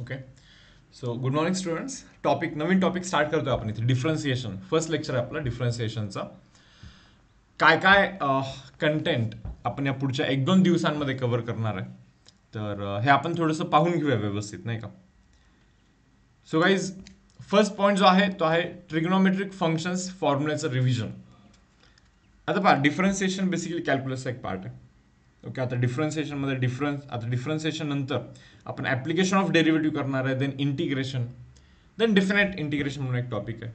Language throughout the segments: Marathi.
Okay so good morning students topic नवीन टॉपिक स्टार्ट करतोय आपण इथे डिफरन्सिएशन फर्स्ट लेक्चर आहे आपला डिफरन्सिएशनचा काय काय कंटेंट आपण या पुढच्या एक दोन दिवसांमध्ये कव्हर करणार आहे तर हे आपण थोडंसं पाहून घेऊया व्यवस्थित नाही का सो गाईज फर्स्ट पॉईंट जो आहे तो आहे ट्रिग्नॉमेट्रिक फंक्शन्स फॉर्म्युलेचं रिव्हिजन आता पहा डिफरन्सिएशन बेसिकली कॅल्क्युलसचा एक पार्ट आहे ओके आता डिफरन्सिएशनमध्ये डिफरन्स आता डिफरन्सिएशन नंतर आपण ॲप्लिकेशन ऑफ डेरिव्हेटिव्ह करणार आहे then integration then definite integration म्हणून एक टॉपिक आहे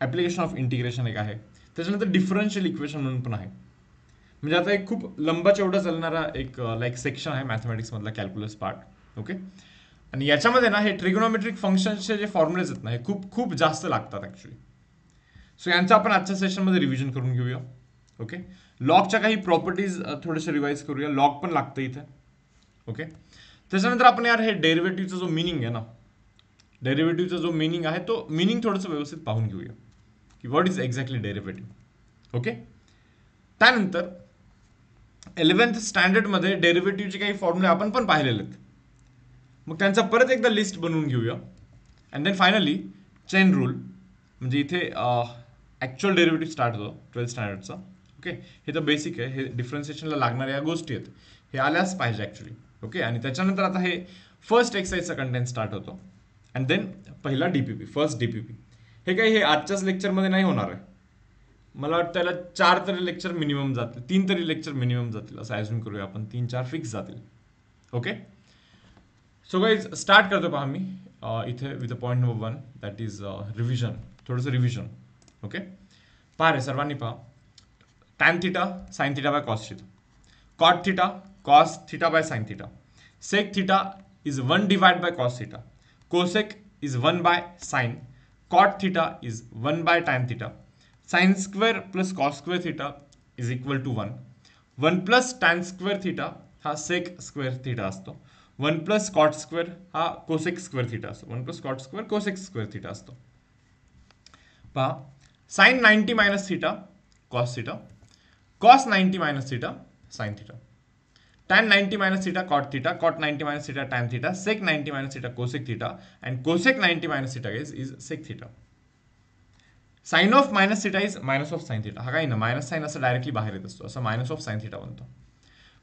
ॲप्लिकेशन ऑफ इंटिग्रेशन एक आहे त्याच्यानंतर डिफरन्शियल इक्वेशन म्हणून पण आहे म्हणजे आता एक खूप लंबा चेवढा चालणारा एक लाईक सेक्शन आहे मॅथमॅटिक्समधला कॅल्क्युलस पार्ट ओके आणि याच्यामध्ये ना हे ट्रिग्नॉमेट्रिक फंक्शन्सचे जे फॉर्म्युलेज आहेत ना हे खूप खूप जास्त लागतात ॲक्च्युली सो यांचं आपण आजच्या सेशनमध्ये रिव्हिजन करून घेऊया ओके लॉकच्या काही प्रॉपर्टीज थोडेसे रिवाईज करूया लॉक पण लागतं इथे ओके त्याच्यानंतर आपण यार हे डेरिव्हेटिव्हचा जो मिनिंग आहे ना डेरिव्हेटिव्हचा जो मिनिंग आहे तो मिनिंग थोडंसं व्यवस्थित पाहून घेऊया की what is exactly derivative okay त्यानंतर इलेवन्थ स्टँडर्डमध्ये डेरिव्हेटिव्हचे काही फॉर्म्युले आपण पण पाहिलेले आहेत मग त्यांचा परत एकदा लिस्ट बनवून घेऊया and then finally chain rule म्हणजे इथे ॲक्च्युअल डेरिव्हेटिव्ह स्टार्ट होतो ट्वेल्थ स्टँडर्डचा ओके हे तर बेसिक आहे हे डिफरन्सिएशनला लागणाऱ्या या गोष्टी आहेत हे आल्याच पाहिजे ॲक्च्युली ओके आणि त्याच्यानंतर आता हे फर्स्ट एक्सरसाइजचा कंटेंट स्टार्ट होतो अँड देन पहिला D P P first D P P हे काही हे आजच्याच लेक्चरमध्ये नाही होणार आहे मला वाटतं त्याला चार तरी लेक्चर मिनिमम जातील तीन तरी लेक्चर मिनिमम जातील असं ॲज्युम करूया आपण तीन चार फिक्स जातील ओके सो काही स्टार्ट करतो पहा मी इथे with a point number one that is revision थोडंसं रिव्हिजन ओके पहा रे सर्वांनी पहा tan theta sin theta by cos theta cot theta cos theta by sin theta sec theta is 1 divided by cos theta cosec is 1 by sine cot theta is 1 by tan theta sine square plus cos square theta is equal to 1 1 plus tan square theta हा सेक स्क्वेअर थिटा असतो वन प्लस कॉट स्क्वेअर हा कोसेक स्क्वेअर थिटा असतो one plus cot square cosec square theta असतो पहा sine ninety minus theta cos theta cos ninety minus theta sine theta tan ninety minus theta cot theta cot ninety minus theta tan theta sec ninety minus theta cosec theta and cosec ninety minus theta is is sec theta sine of minus theta is minus of sine theta हा काही ना मायनस साईन असं डायरेक्टली बाहेर येत असतो असं मायनस ऑफ साईन थिटा म्हणतो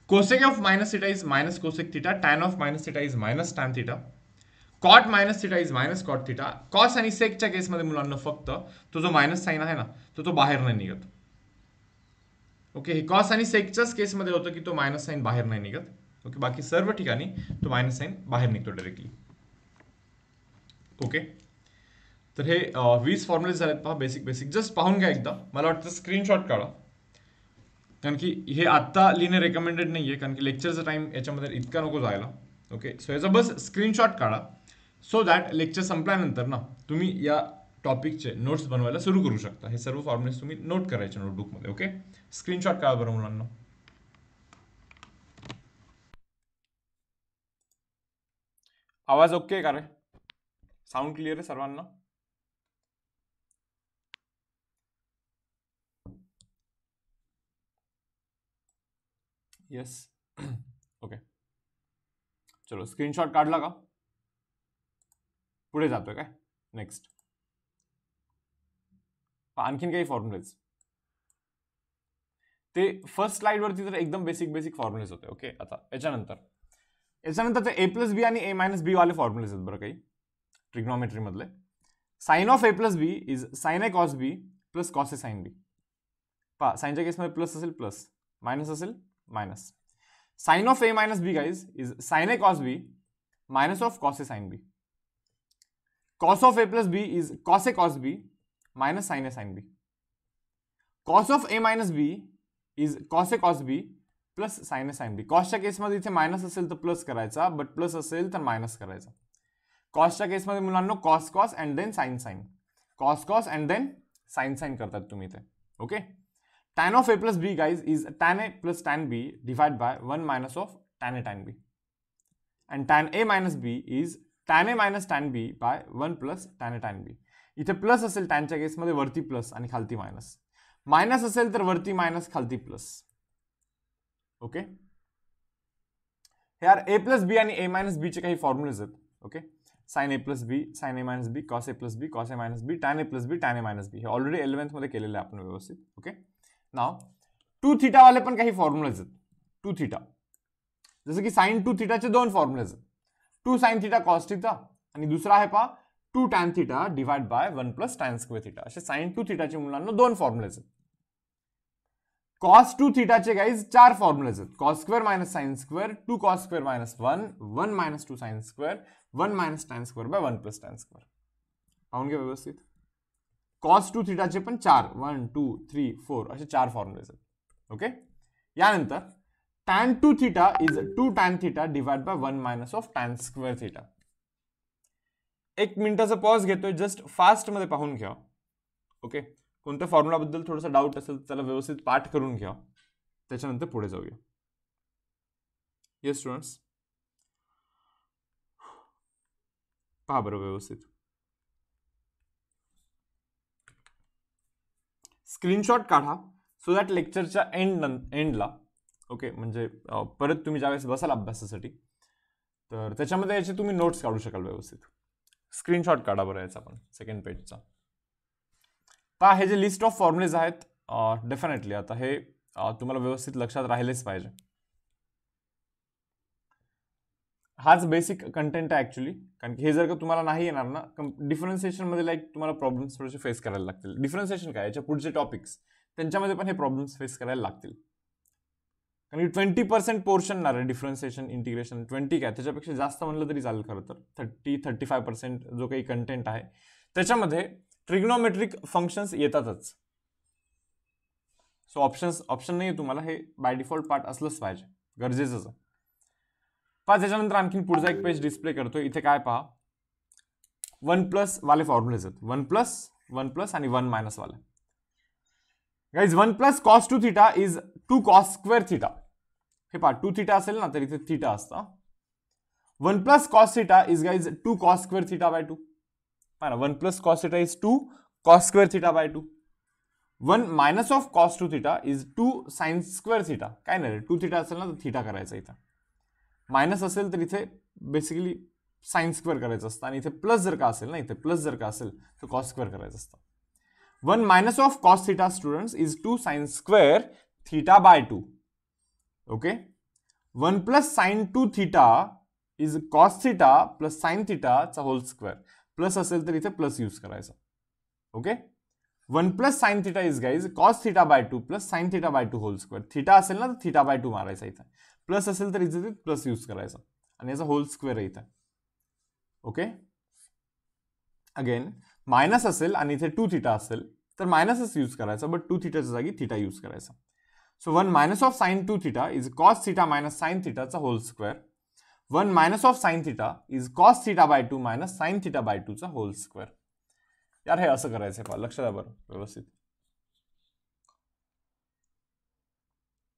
cosec of minus theta is minus cosec theta tan of minus theta is minus tan theta cot minus theta is minus cot theta cos आणि सेकच्या केसमध्ये मुलांना फक्त तो जो मायनस साईन आहे ना तो तो बाहेर नाही निघत ओके हे कॉस आणि सेकच्याच केसमध्ये होतं की तो मायनस साईन बाहेर नाही निघत ओके बाकी सर्व ठिकाणी तो मायनस साईन बाहेर निघतो डायरेक्टली ओके तर हे वीस फॉर्म्युलेज झालेत पहा बेसिक बेसिक जस्ट पाहून घ्या एकदा मला वाटतं स्क्रीनशॉट काढा कारण की हे आत्ता लिहिणे रेकमेंडेड नाही आहे कारण की लेक्चरचा टाईम याच्यामध्ये इतका नको जायला ओके सो याचा बस स्क्रीनशॉट काढा सो दॅट लेक्चर संपल्यानंतर ना तुम्ही या टॉपिकचे नोट्स बनवायला सुरू करू शकता हे सर्व फॉर्म्युलेस तुम्ही नोट करायचे नोटबुकमध्ये ओके स्क्रीनशॉट का बरं मुलांना आवाज ओके का रे साऊंड क्लिअर आहे सर्वांना येस ओके चलो स्क्रीनशॉट काढला का पुढे जातोय काय नेक्स्ट आणखीन काही फॉर्म्युलेज ते फर्स्ट स्लाईडवरती तर एकदम बेसिक बेसिक फॉर्म्युलेज होते ओके आता याच्यानंतर याच्यानंतर ते ए प्लस बी आणि ए मायनस बी वाले फॉर्म्युलेज आहेत बरं काही ट्रिग्नॉमेट्रीमधले sine of A plus B is sine A cos B plus cos A sine B पा साईनच्या केसमध्ये प्लस असेल प्लस मायनस असेल minus sine of A minus B guys is sine A cos B minus of cos A sine B cos of A plus B is cos A cos B minus sin A sin B. Cos of A minus B is cos A cos B plus sine sine B कॉसच्या केसमध्ये इथे मायनस असेल तर प्लस करायचा बट प्लस असेल तर मायनस करायचा कॉसच्या केसमध्ये मुलांना cos cos and then sine sine cos cos and then sine sine करतात तुम्ही इथे okay tan of A plus B guys is tan A plus tan B divide by one minus of tan A tan B and tan A minus B is tan A minus tan B by one plus tan A tan B इथे प्लस असेल टॅनच्या केसमध्ये वरती प्लस आणि खालती मायनस मायनस असेल तर वरती मायनस खालती प्लस ओके यार ए प्लस बी आणि ए मायनस बीचे काही फॉर्म्युलेज आहेत okay sine A plus B sine A minus B cos A plus B cos A minus B tan A plus B tan A minus B हे ऑलरेडी मध्ये केलेलं आहे आपण व्यवस्थित ओके नाव टू थिटावाले पण काही फॉर्म्युलेज आहेत टू थिटा जसं की साईन टू थिटाचे दोन फॉर्म्युलेज आहेत two sine theta cos theta आणि दुसरा आहे पहा two tan theta divide by one plus tan square theta असे साईन टू थिटाचे मुला दोन फॉर्म्युलेज कॉस टू थिटाचे गाइज चार formulas cos square minus sine square two cos square minus one one minus two sine square one minus tan square by one plus tan square पाहून घ्या व्यवस्थित कॉस टू थिटाचे पण चार वन टू थ्री फोर अच्छे चार फॉर्म्युलेज ओके यानंतर tan two theta is two tan theta divide by one minus of tan square theta एक मिनिटाचा पॉज घेतोय जस्ट फास्टमध्ये पाहून घ्या ओके कोणत्या फॉर्म्युलाबद्दल थोडासा डाऊट असेल त्याला व्यवस्थित पाठ करून घ्या त्याच्यानंतर पुढे जाऊया येस स्टुडंट्स पहा बरं व्यवस्थित स्क्रीनशॉट काढा सो दॅट लेक्चरच्या एंड एंडला ओके म्हणजे परत तुम्ही ज्यावेळेस बसाल अभ्यासासाठी तर त्याच्यामध्ये याचे तुम्ही नोट्स काढू शकाल व्यवस्थित स्क्रीनशॉट काढा बरं याचा आपण सेकंड पेजचा पहा हे जे लिस्ट ऑफ फॉर्म्युलेज आहेत डेफिनेटली आता हे तुम्हाला व्यवस्थित लक्षात राहिलेच पाहिजे हाच बेसिक कंटेंट आहे ॲक्च्युली कारण की हे जर का तुम्हाला नाही येणार ना कम डिफरन्सिएशनमध्ये लाईक तुम्हाला प्रॉब्लेम्स थोडेसे फेस करायला लागतील डिफरन्सिएशन काय याच्या पुढचे टॉपिक्स त्यांच्यामध्ये पण हे प्रॉब्लेम्स फेस करायला लागतील कारण ट्वेंटी पर्सेंट पोर्शन ना डिफरन्सिएशन इंटिग्रेशन ट्वेंटी काय त्याच्यापेक्षा जास्त म्हणलं तरी चालेल खरं तर थर्टी थर्टी फाय पर्सेंट जो काही कंटेंट आहे त्याच्यामध्ये ट्रिग्नोमेट्रिक फंक्शन्स येतातच सो ऑप्शन्स ऑप्शन नाही तुम्हाला हे बाय डिफॉल्ट पार्ट असलंच पाहिजे गरजेचंच पहा त्याच्यानंतर आणखीन पुढचा एक पेज डिस्प्ले करतो इथे काय पहा वन प्लस वाले फॉर्म्युलेज आहेत वन प्लस वन प्लस आणि वन मायनस वाले guys one plus cos two theta is two cos square theta हे पहा टू थिटा असेल ना तर इथे थिटा असता one plus cos theta is is two cos square theta by two ना one plus cos theta is two cos square theta by two one minus of cos two theta is two sine square theta काय नाही टू थिटा असेल ना तर थिटा करायचा इथं मायनस असेल तर इथे बेसिकली सायन्स स्क्वेअर करायचं असतं आणि इथे प्लस जर का असेल ना इथे प्लस जर का असेल तर कॉस स्क्वेअर करायचं असतं one minus of cos theta student is two sine square theta by two okay one plus sine two theta is cos theta plus sine थिटाचा होल स्क्वेअर प्लस असेल तर इथे प्लस यूज करायचा okay one plus sine theta is guys cos theta by two plus sine theta by two whole square theta असेल ना तर थिटा बाय टू मारायचा इथं प्लस असेल तर इथे प्लस यूज करायचा आणि याचा होल स्क्वेअर आहे इथं ओके अगेन मायनस असेल आणि इथे टू थिटा असेल तर मायनसच यूज करायचा बट टू थिटाच्या जागी थिटा यूज करायचा so one minus of sine two theta is cos theta minus sine थिटाचा whole square one minus of sine theta is cos theta by two minus sine theta by टूचा होल स्क्वेअर यार हे असं करायचं आहे पहा लक्ष द्या बरं व्यवस्थित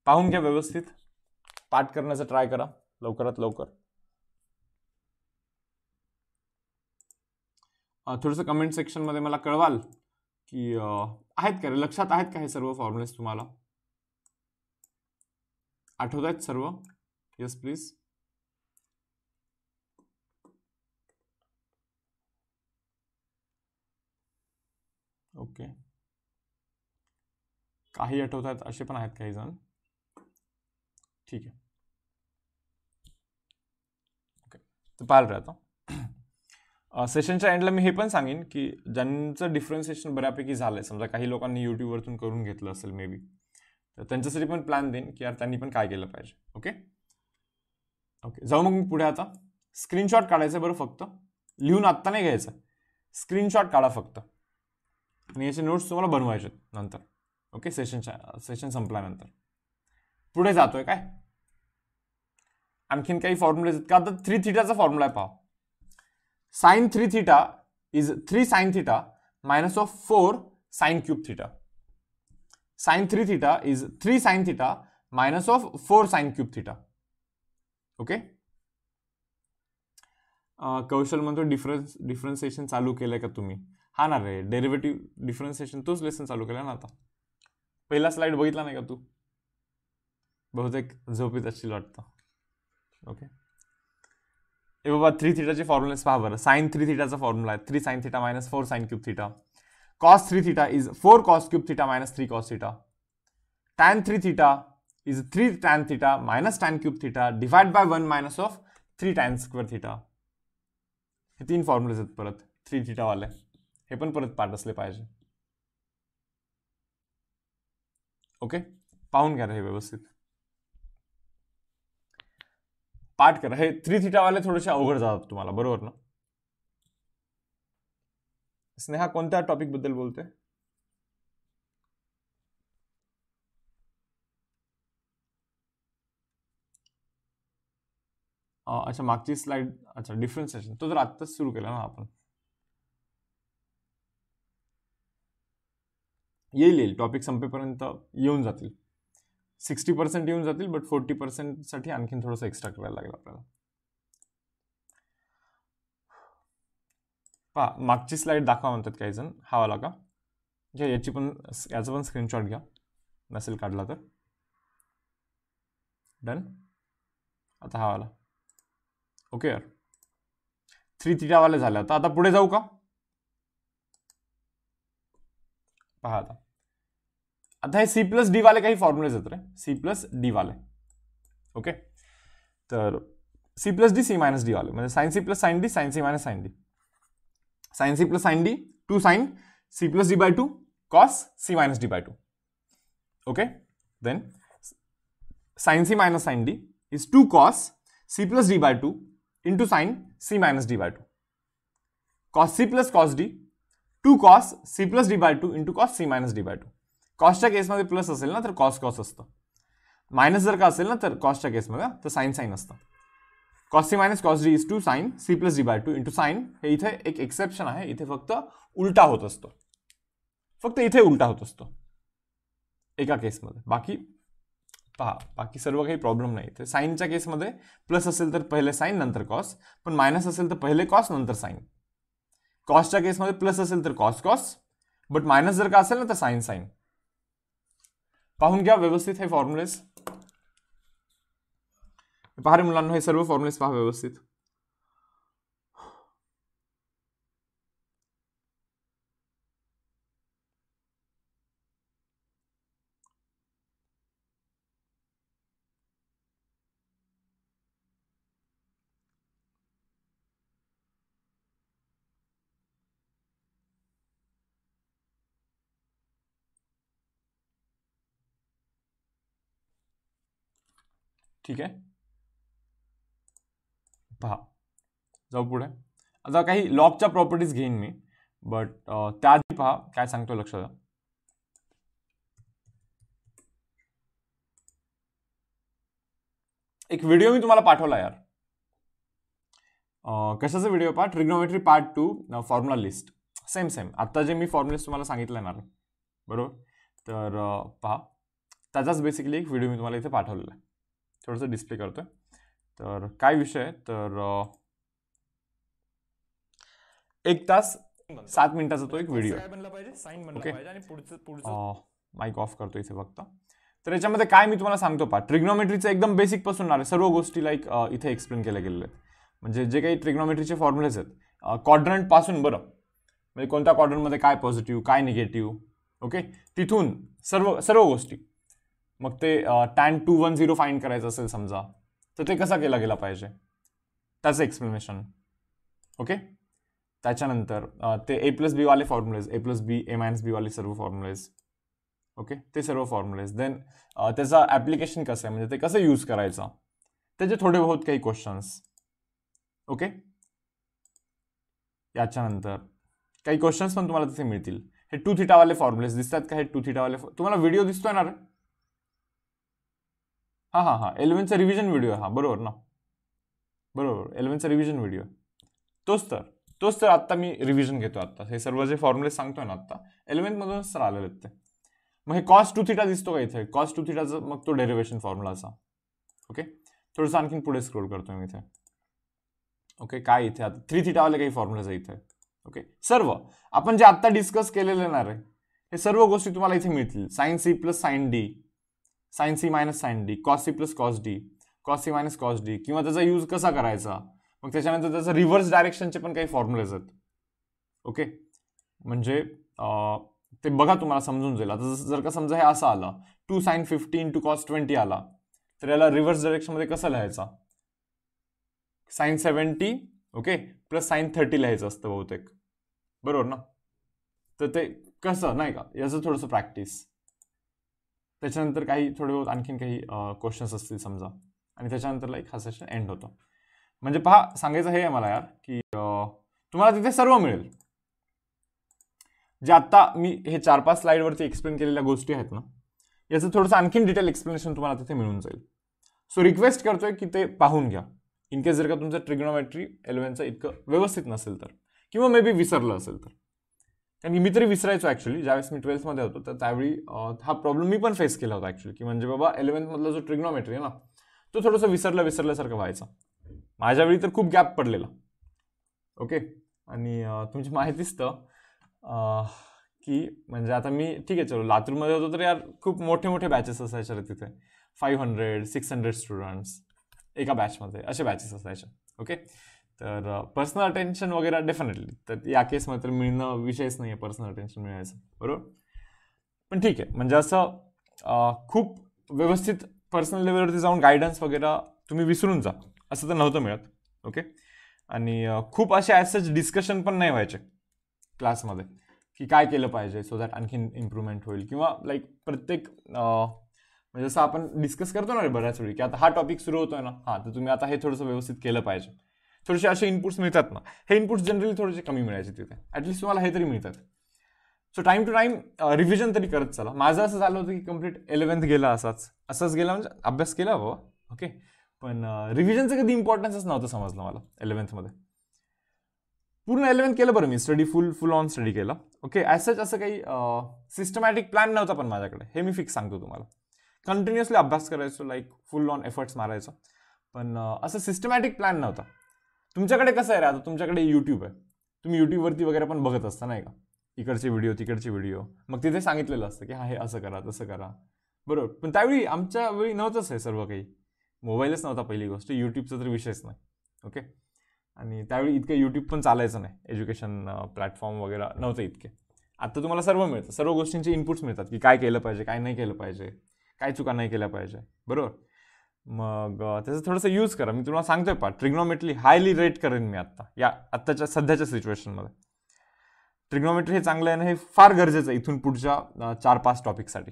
पाहून घ्या व्यवस्थित पाठ करण्याचा ट्राय करा लवकरात लवकर थोडंसं कमेंट सेक्शनमध्ये मला कळवाल की आहेत का रे लक्षात आहेत का हे सर्व फॉर्म्युलेस तुम्हाला आठवत आहेत सर्व येस प्लीज ओके काही आठवत आहेत असे पण आहेत काही जण ठीक आहे ओके तर पाहिलं राहतो सेशनच्या एंडला मी हे पण सांगेन की ज्यांचं डिफरन्सिएशन बऱ्यापैकी झालं आहे समजा काही लोकांनी यूट्यूबवरतून करून घेतलं असेल मे बी तर त्यांच्यासाठी पण प्लॅन देईन की यार त्यांनी पण काय केलं पाहिजे ओके ओके जाऊ मग मी पुढे आता स्क्रीनशॉट काढायचं बरं फक्त लिहून आत्ता नाही घ्यायचं स्क्रीनशॉट काढा फक्त आणि याचे नोट्स तुम्हाला बनवायचे नंतर ओके सेशनच्या सेशन संपल्यानंतर पुढे जातोय काय आणखीन काही फॉर्म्युले आहेत का आता थ्री थिटाचा फॉर्म्युला आहे पहा sine three theta is three sine theta minus of four sine cube theta sine three theta is three sine theta minus of four sine cube theta. Okay Kaushal म्हणतो डिफरन्स डिफरन्सिएशन चालू केलं का तुम्ही हा ना रे डेरिव्हेटिव्ह डिफरन्सिएशन तोच लेसन चालू केला ना आता पहिला स्लाइड बघितला नाही का तू बहुतेक झोपीत असशील वाटतं ओके ए बाबा थ्री थिटाचे फॉर्म्युलेस पहा बरं साईन थ्री थिटाचा फॉर्म्युला आहे three sine theta minus four sine cube theta cos 3 theta is 4 cos cube theta minus 3 cos theta. Tan 3 theta is 3 tan theta minus tan cube theta divided by 1 minus of 3 tan square theta. हे तीन फॉर्म्युलेज आहेत परत थ्री थिटावाले हे पण परत पाठ असले पाहिजे ओके पाहून घ्या रे हे व्यवस्थित पाठ करा हे थ्री थिटावाले थोडेसे अवघड जातात तुम्हाला बरोबर ना स्नेहा को टॉपिक बदल बोलते अच्छा मागची स्लाइड अच्छा डिफरेंस सेशन तो जर आत्ताच सुरू केला ना आपण येईल येईल टॉपिक संपेपर्यंत येऊन जातील सिक्स्टी पर्सेंट येऊन जातील बट फोर्टी पर्सेंटसाठी आणखीन थोडंसं एक्स्ट्रा करायला लागेल आपल्याला पहा मागची स्लाईड दाखवा म्हणतात काही जण हा आला का घ्या याची पण याचा पण स्क्रीनशॉट घ्या नसेल काढला तर डन आता हा आला ओके यार थ्री तिटावाले झाले आता आता पुढे जाऊ का पहा आता आता हे सी प्लस डी वाले काही फॉर्म्युलेज येत रे सी प्लस डी वाले ओके तर C plus D C minus D वाले म्हणजे sine C plus sine D sine C minus sine D sine C plus sine D two sine C plus D by two cos C minus D by two okay then sine C minus sine D is two cos C plus D by two into sine C minus D by two cos C plus cos D two cos C plus D by two into cos C minus D by two case मे प्लस ना तो कॉस कॉस माइनस जर का असेल ना तर कॉस्टच्या केसमध्ये तर साइन साइन असतं cos C minus cos D is two sine C plus D by two into sine हे इथे एक एक्सेप्शन आहे इथे फक्त उलटा होत असतो फक्त इथे उलटा होत असतो एका केसमध्ये बाकी पहा बाकी सर्व काही प्रॉब्लेम नाही इथे साईनच्या केसमध्ये प्लस असेल तर पहिले साईन नंतर कॉस पण मायनस असेल तर पहिले कॉस नंतर साईन कॉसच्या केसमध्ये प्लस असेल तर कॉस कॉस बट मायनस जर का असेल ना तर साईन साईन पाहून घ्या व्यवस्थित हे फॉर्म्युलेस पहा मुलांना हे सर्व फॉर्म्युलेस पहा व्यवस्थित ठीक है पहा जाऊ पुढे आता काही लॉकच्या प्रॉपर्टीज घेईन मी बट त्याआधी पहा काय सांगतो लक्षात द्या एक व्हिडिओ मी तुम्हाला पाठवला यार कशाचं कशाचा व्हिडिओ पहा trigonometry part two formula list same same आत्ता जे मी फॉर्म्युलेस तुम्हाला सांगितलं येणार बरोबर तर पहा त्याचाच बेसिकली एक व्हिडिओ मी तुम्हाला इथे पाठवलेला आहे थोडंसं डिस्प्ले करतोय तर काय विषय तर एक तास सात मिनिटाचा तो एक व्हिडिओ ओके माईक ऑफ करतो इथे फक्त तर याच्यामध्ये काय मी तुम्हाला सांगतो पा ट्रिग्नॉमेट्रीचं एकदम बेसिक पासून आहे सर्व गोष्टी लाईक इथे एक्सप्लेन केल्या गेलेल्या आहेत म्हणजे जे काही ट्रिग्नॉमेट्रीचे फॉर्म्युलेज आहेत क्वाड्रंट पासून बरं म्हणजे कोणत्या क्वाड्रंटमध्ये काय पॉझिटिव्ह काय निगेटिव्ह ओके तिथून सर्व सर्व गोष्टी मग ते tan two one zero fine करायचं असेल समजा तर ते कसा केला गेला पाहिजे त्याचं एक्सप्लेनेशन ओके त्याच्यानंतर ते ए प्लस बीवाले formulas A plus B A minus बीवाले सर्व फॉर्म्युलेज ओके ते सर्व फॉर्म्युलेज देन त्याचा ॲप्लिकेशन कसं आहे म्हणजे ते कसं यूज करायचं त्याचे थोडे बहुत काही क्वेश्चन्स ओके याच्यानंतर काही क्वेश्चन्स पण तुम्हाला तिथे मिळतील हे टू थिटावाले फॉर्म्युलेज दिसतात का हे टू थिटावाले तुम्हाला व्हिडिओ दिसतोय ना आहे हां हां हां एलेवनचा रिव्हिजन व्हिडिओ हा बरोबर ना बरोबर एलेवनचा रिव्हिजन व्हिडिओ तोच तर तोच तर आत्ता मी रिव्हिजन घेतो आत्ता हे सर्व जे फॉर्म्युले सांगतो ना आत्ता एलेवन्थमधूनच तर आलेले आहेत ते मग हे कॉस्ट टू थिटा दिसतो का इथे कॉस्ट टू थिटाचा मग तो डेरिव्हेशन फॉर्म्युलाचा ओके थोडंसं आणखीन पुढे स्क्रोल करतो मी इथे ओके काय इथे आता थ्री थिटावाले काही फॉर्म्युलाज आहे इथे ओके सर्व आपण जे आत्ता डिस्कस केलेले येणार रे हे सर्व गोष्टी तुम्हाला इथे मिळतील sine C plus sine D sine C minus sine D cos C plus cos D cos C minus cos D किंवा त्याचा यूज कसा करायचा मग त्याच्यानंतर त्याचं रिव्हर्स डायरेक्शनचे पण काही फॉर्म्युलेज आहेत ओके म्हणजे ते बघा तुम्हाला समजून जाईल आता जर का समजा हे असा आला two sine fifty two cos twenty आला तर याला रिव्हर्स डायरेक्शनमध्ये कसं लिहायचा sine seventy okay plus sine thirty लिहायचं असतं बहुतेक बरोबर ना तर ते कसं नाही का याचं थोडंसं प्रॅक्टिस त्याच्यानंतर काही थोडे बहुत आणखीन काही क्वेश्चन्स असतील समजा आणि त्याच्यानंतर लाईक हा सेशन एंड होतो म्हणजे पहा सांगायचं हे आहे मला यार की तुम्हाला तिथे सर्व मिळेल जे आत्ता मी हे चार पाच स्लाईडवरती एक्सप्लेन केलेल्या गोष्टी आहेत ना याचं थोडंसं आणखीन डिटेल एक्सप्लेनेशन तुम्हाला तिथे मिळून जाईल सो रिक्वेस्ट करतोय की ते पाहून घ्या इन केस जर का तुमचं ट्रिग्नोमॅट्री एलेव्हनचं इतकं व्यवस्थित नसेल तर किंवा मे बी विसरलं असेल तर आणि मी तरी विसरायचो ॲक्च्युली ज्यावेळेस मी ट्वेल्थमध्ये होतो तर त्यावेळी हा प्रॉब्लेम मी पण फेस केला होता ॲक्च्युली की म्हणजे बाबा मधला जो ट्रिग्नोमेट्री आहे ना तो थोडंसं विसरला विसरल्यासारखं व्हायचा वेळी तर खूप गॅप पडलेला ओके आणि तुमची माहितीच तर की म्हणजे आता मी ठीक आहे चलो लातूरमध्ये होतो तर यार खूप मोठे मोठे बॅचेस असायचे रे तिथे five hundred six hundred students एका बॅचमध्ये असे बॅचेस असायचे ओके तर पर्सनल अटेन्शन वगैरे डेफिनेटली तर या केस मात्र मिळणं विषयच नाही आहे पर्सनल अटेन्शन मिळायचं बरोबर पण ठीक आहे म्हणजे असं खूप व्यवस्थित पर्सनल लेवलवरती जाऊन गायडन्स वगैरे तुम्ही विसरून जा असं तर नव्हतं मिळत ओके आणि खूप असे ॲज सच डिस्कशन पण नाही व्हायचे क्लासमध्ये की काय केलं पाहिजे सो दॅट आणखीन इम्प्रूव्हमेंट होईल किंवा लाईक प्रत्येक म्हणजे जसं आपण डिस्कस करतो ना बऱ्याच वेळी की आता हा टॉपिक सुरू होतोय ना हां तर तुम्ही आता हे थोडंसं व्यवस्थित केलं पाहिजे थोडेसे असे इनपुट्स मिळतात ना हे इनपुट्स जनरली थोडेसे कमी मिळायचे तिथे ॲटलिस्ट तुम्हाला हे तरी मिळतात so time to time revision तरी करत चला माझं असं झालं होतं की कम्प्लीट इलेवन्थ गेला असाच असंच गेला म्हणजे अभ्यास केला बाबा ओके पण रिव्हिजनचं कधी इम्पॉर्टन्सच नव्हतं समजलं मला इलेवन्थमध्ये पूर्ण इलेवन्थ केलं बरं मी study full full on study केला ओके ॲज सच असं काही सिस्टमॅटिक प्लॅन नव्हता पण माझ्याकडे हे मी फिक्स सांगतो तुम्हाला कंटिन्युअसली अभ्यास करायचो लाईक फुल ऑन एफर्ट्स मारायचो पण असं सिस्टमॅटिक प्लॅन नव्हता तुमच्याकडे कसं आहे रे आता तुमच्याकडे यूट्यूब आहे तुम्ही यूट्यूबवरती वगैरे पण बघत असता नाही का इकडचे व्हिडिओ तिकडचे व्हिडिओ मग तिथे सांगितलेलं असतं की हा हे असं करा तसं करा बरोबर पण त्यावेळी आमच्या वेळी नव्हतंच आहे सर्व काही मोबाईलच नव्हता पहिली गोष्ट यूट्यूबचा तर विषयच नाही ओके आणि त्यावेळी इतकं यूट्यूब पण चालायचं नाही एज्युकेशन प्लॅटफॉर्म वगैरे नव्हतं इतके आत्ता तुम्हाला सर्व मिळतं सर्व गोष्टींचे इनपुट्स मिळतात की काय केलं पाहिजे काय नाही केलं पाहिजे काय चुका नाही केल्या पाहिजे बरोबर मग त्याचं थोडंसं यूज करा मी तुम्हाला सांगतोय पा ट्रिग्नोमेट्री हायली रेट करेन मी आत्ता या आत्ताच्या सध्याच्या सिच्युएशनमध्ये ट्रिग्नोमेट्री हे चांगलं आहे ना हे फार गरजेचं आहे इथून पुढच्या चार पाच टॉपिकसाठी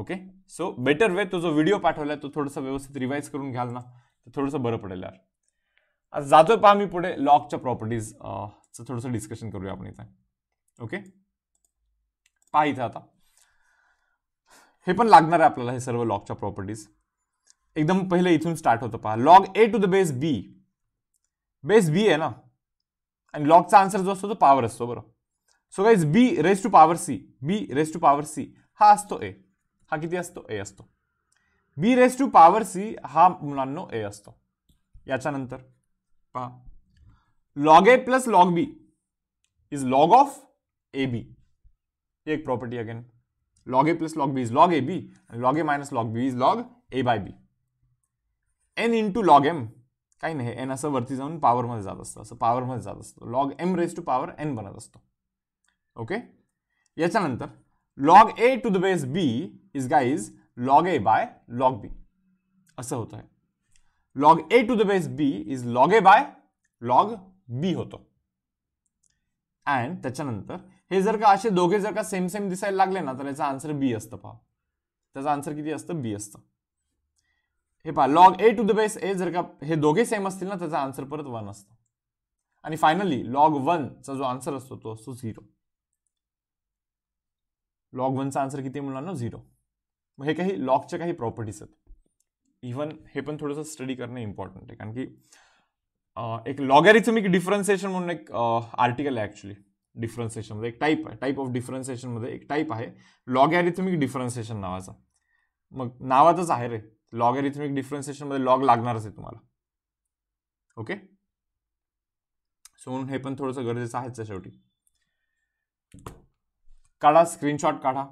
ओके सो बेटर वे तो जो व्हिडिओ पाठवला तो थोडंसं व्यवस्थित रिवाईज करून घ्याल ना तर थोडंसं बरं पडेल यार आज जातोय पहा मी पुढे लॉकच्या प्रॉपर्टीज थोडंसं डिस्कशन करूया आपण इथे ओके पा इथं आता हे पण लागणार आहे आपल्याला हे सर्व लॉकच्या प्रॉपर्टीज एकदम पहले इथून स्टार्ट होता पहा log A to the base B base B है ना लॉग का आंसर जो तो पावर असतो बरोबर so guys B raise to power C बी रेस टू पावर सी हा ए हा कि असतो A B raise to power C हा मुला एसतो असतो पहा log A plus log B is log of A B एक property again log A plus log B is log A B log A minus log B is log A by B N into log M काही नाही एन असं वरती जाऊन पॉवरमध्ये जात असतं असं पॉवरमध्ये जात असतं log M raise to power N बनत असतो ओके याच्यानंतर log A to the base B is is log A by log B असं होतं आहे log A to the base B is log A by log B होतो अँड त्याच्यानंतर हे जर का असे दोघे जर का सेम सेम दिसायला लागले ना तर याचा आन्सर बी असतं पहा त्याचा आन्सर किती असतं बी असतं हे पहा log A to the base A जर का हे दोघे सेम असतील ना त्याचा आन्सर परत वन असतो आणि फायनली लॉग वनचा जो आन्सर असतो तो असतो झिरो लॉग वनचा आन्सर किती ना झिरो मग हे काही लॉगच्या काही प्रॉपर्टीज आहेत इव्हन हे पण थोडंसं स्टडी करणं इम्पॉर्टंट आहे कारण की एक लॉगॅरिथमिक डिफरन्सिएशन म्हणून एक आर्टिकल आहे ॲक्च्युली डिफरन्सिएशनमध्ये एक टाईप आहे टाईप ऑफ डिफरन्सिएशनमध्ये एक टाईप आहे लॉगॅरिथमिक डिफरन्सिएशन नावाचा मग नावातच आहे रे लॉगॅरिथमिक डिफरन्सिएशनमध्ये लॉग लागणारच आहे तुम्हाला ओके सो हे पण थोडंसं गरजेचं आहेच शेवटी काढा स्क्रीनशॉट काढा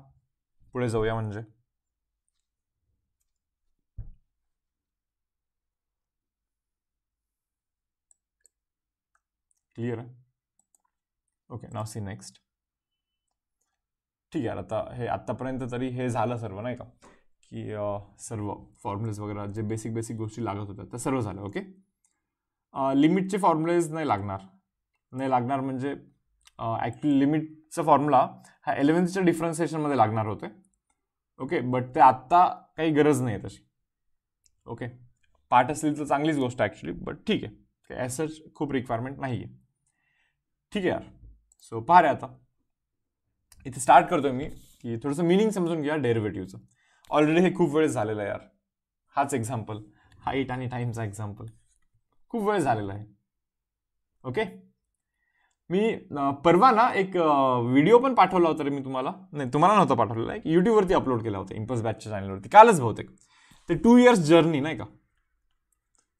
पुढे जाऊया म्हणजे clear okay now see next ठीक आहे आता हे आत्तापर्यंत तरी हे झालं सर्व नाही का की सर्व फॉर्म्युलेज वगैरे जे बेसिक बेसिक गोष्टी लागत होत्या त्या सर्व झाल्या ओके लिमिटचे फॉर्म्युलेज नाही लागणार नाही लागणार म्हणजे ॲक्च्युली लिमिटचा फॉर्म्युला हा एलेवन्थच्या डिफरन्सिएशनमध्ये लागणार होते ओके बट ते आत्ता काही गरज नाही आहे तशी ओके पाठ असेल तर चांगलीच गोष्ट ॲक्च्युली बट ठीक आहे ॲज ॲसच खूप रिक्वायरमेंट नाही आहे ठीक आहे यार सो पाहा पहा रे आता इथे स्टार्ट करतो मी की थोडंसं मिनिंग समजून घ्या डेरिव्हेटिव्हचं ऑलरेडी हे खूप वेळेस झालेलं आहे यार हाच एक्झाम्पल हाईट आणि टाईमचा एक्झाम्पल खूप वेळ झालेला आहे ओके मी परवा ना एक व्हिडिओ पण पाठवला होता रे मी तुम्हाला नाही तुम्हाला नव्हता पाठवलेला एक यूट्यूबवरती अपलोड केला होता इम्पस बॅचच्या चॅनलवरती कालच बहुतेक ते टू इयर्स जर्नी नाही का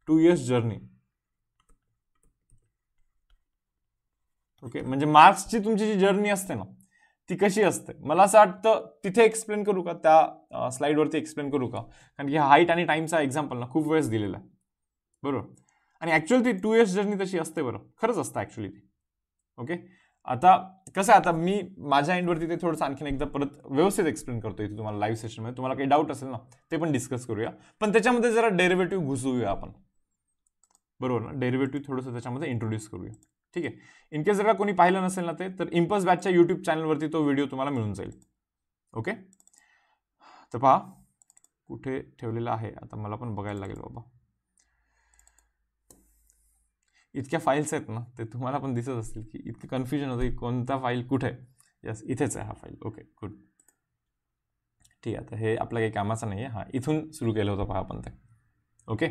टू इयर्स जर्नी ओके म्हणजे मार्क्सची तुमची जी जर्नी असते ना ती कशी असते मला असं वाटतं तिथे एक्सप्लेन करू का त्या स्लाईडवरती एक्सप्लेन करू का कारण की हाईट आणि टाईमचा एक्झाम्पल ना खूप वेळेस दिलेला आहे बरोबर आणि ॲक्च्युअल ती टू इयर्स जर्नी तशी असते बरं खरंच असतं ॲक्च्युली ती ओके आता कसं आहे आता मी माझ्या एंडवरती ते थोडंसं आणखीन एकदा परत व्यवस्थित एक्सप्लेन करतो इथे तुम्हाला लाईव्ह सेशनमध्ये तुम्हाला काही डाऊट असेल ना ते पण डिस्कस करूया पण त्याच्यामध्ये जरा डेरिव्हेटिव्ह घुसूया आपण बरोबर ना डेरिव्हेटिव्ह थोडंसं त्याच्यामध्ये इंट्रोड्यूस करूया ठीक आहे इनकेस जर का कोणी पाहिलं नसेल ना ते तर इम्पस बॅचच्या यूट्यूब चॅनलवरती तो व्हिडिओ तुम्हाला मिळून जाईल ओके तर पहा कुठे ठेवलेला आहे आता मला पण बघायला लागेल बाबा इतक्या फाईल्स आहेत ना ते तुम्हाला पण दिसत असतील की इतकं कन्फ्युजन होतं की कोणता फाईल कुठे आहे यस इथेच आहे हा फाईल ओके गुड ठीक आहे आता हे आपल्या काही कामाचं नाही आहे हां इथून सुरू केलं होतं पहा आपण ते ओके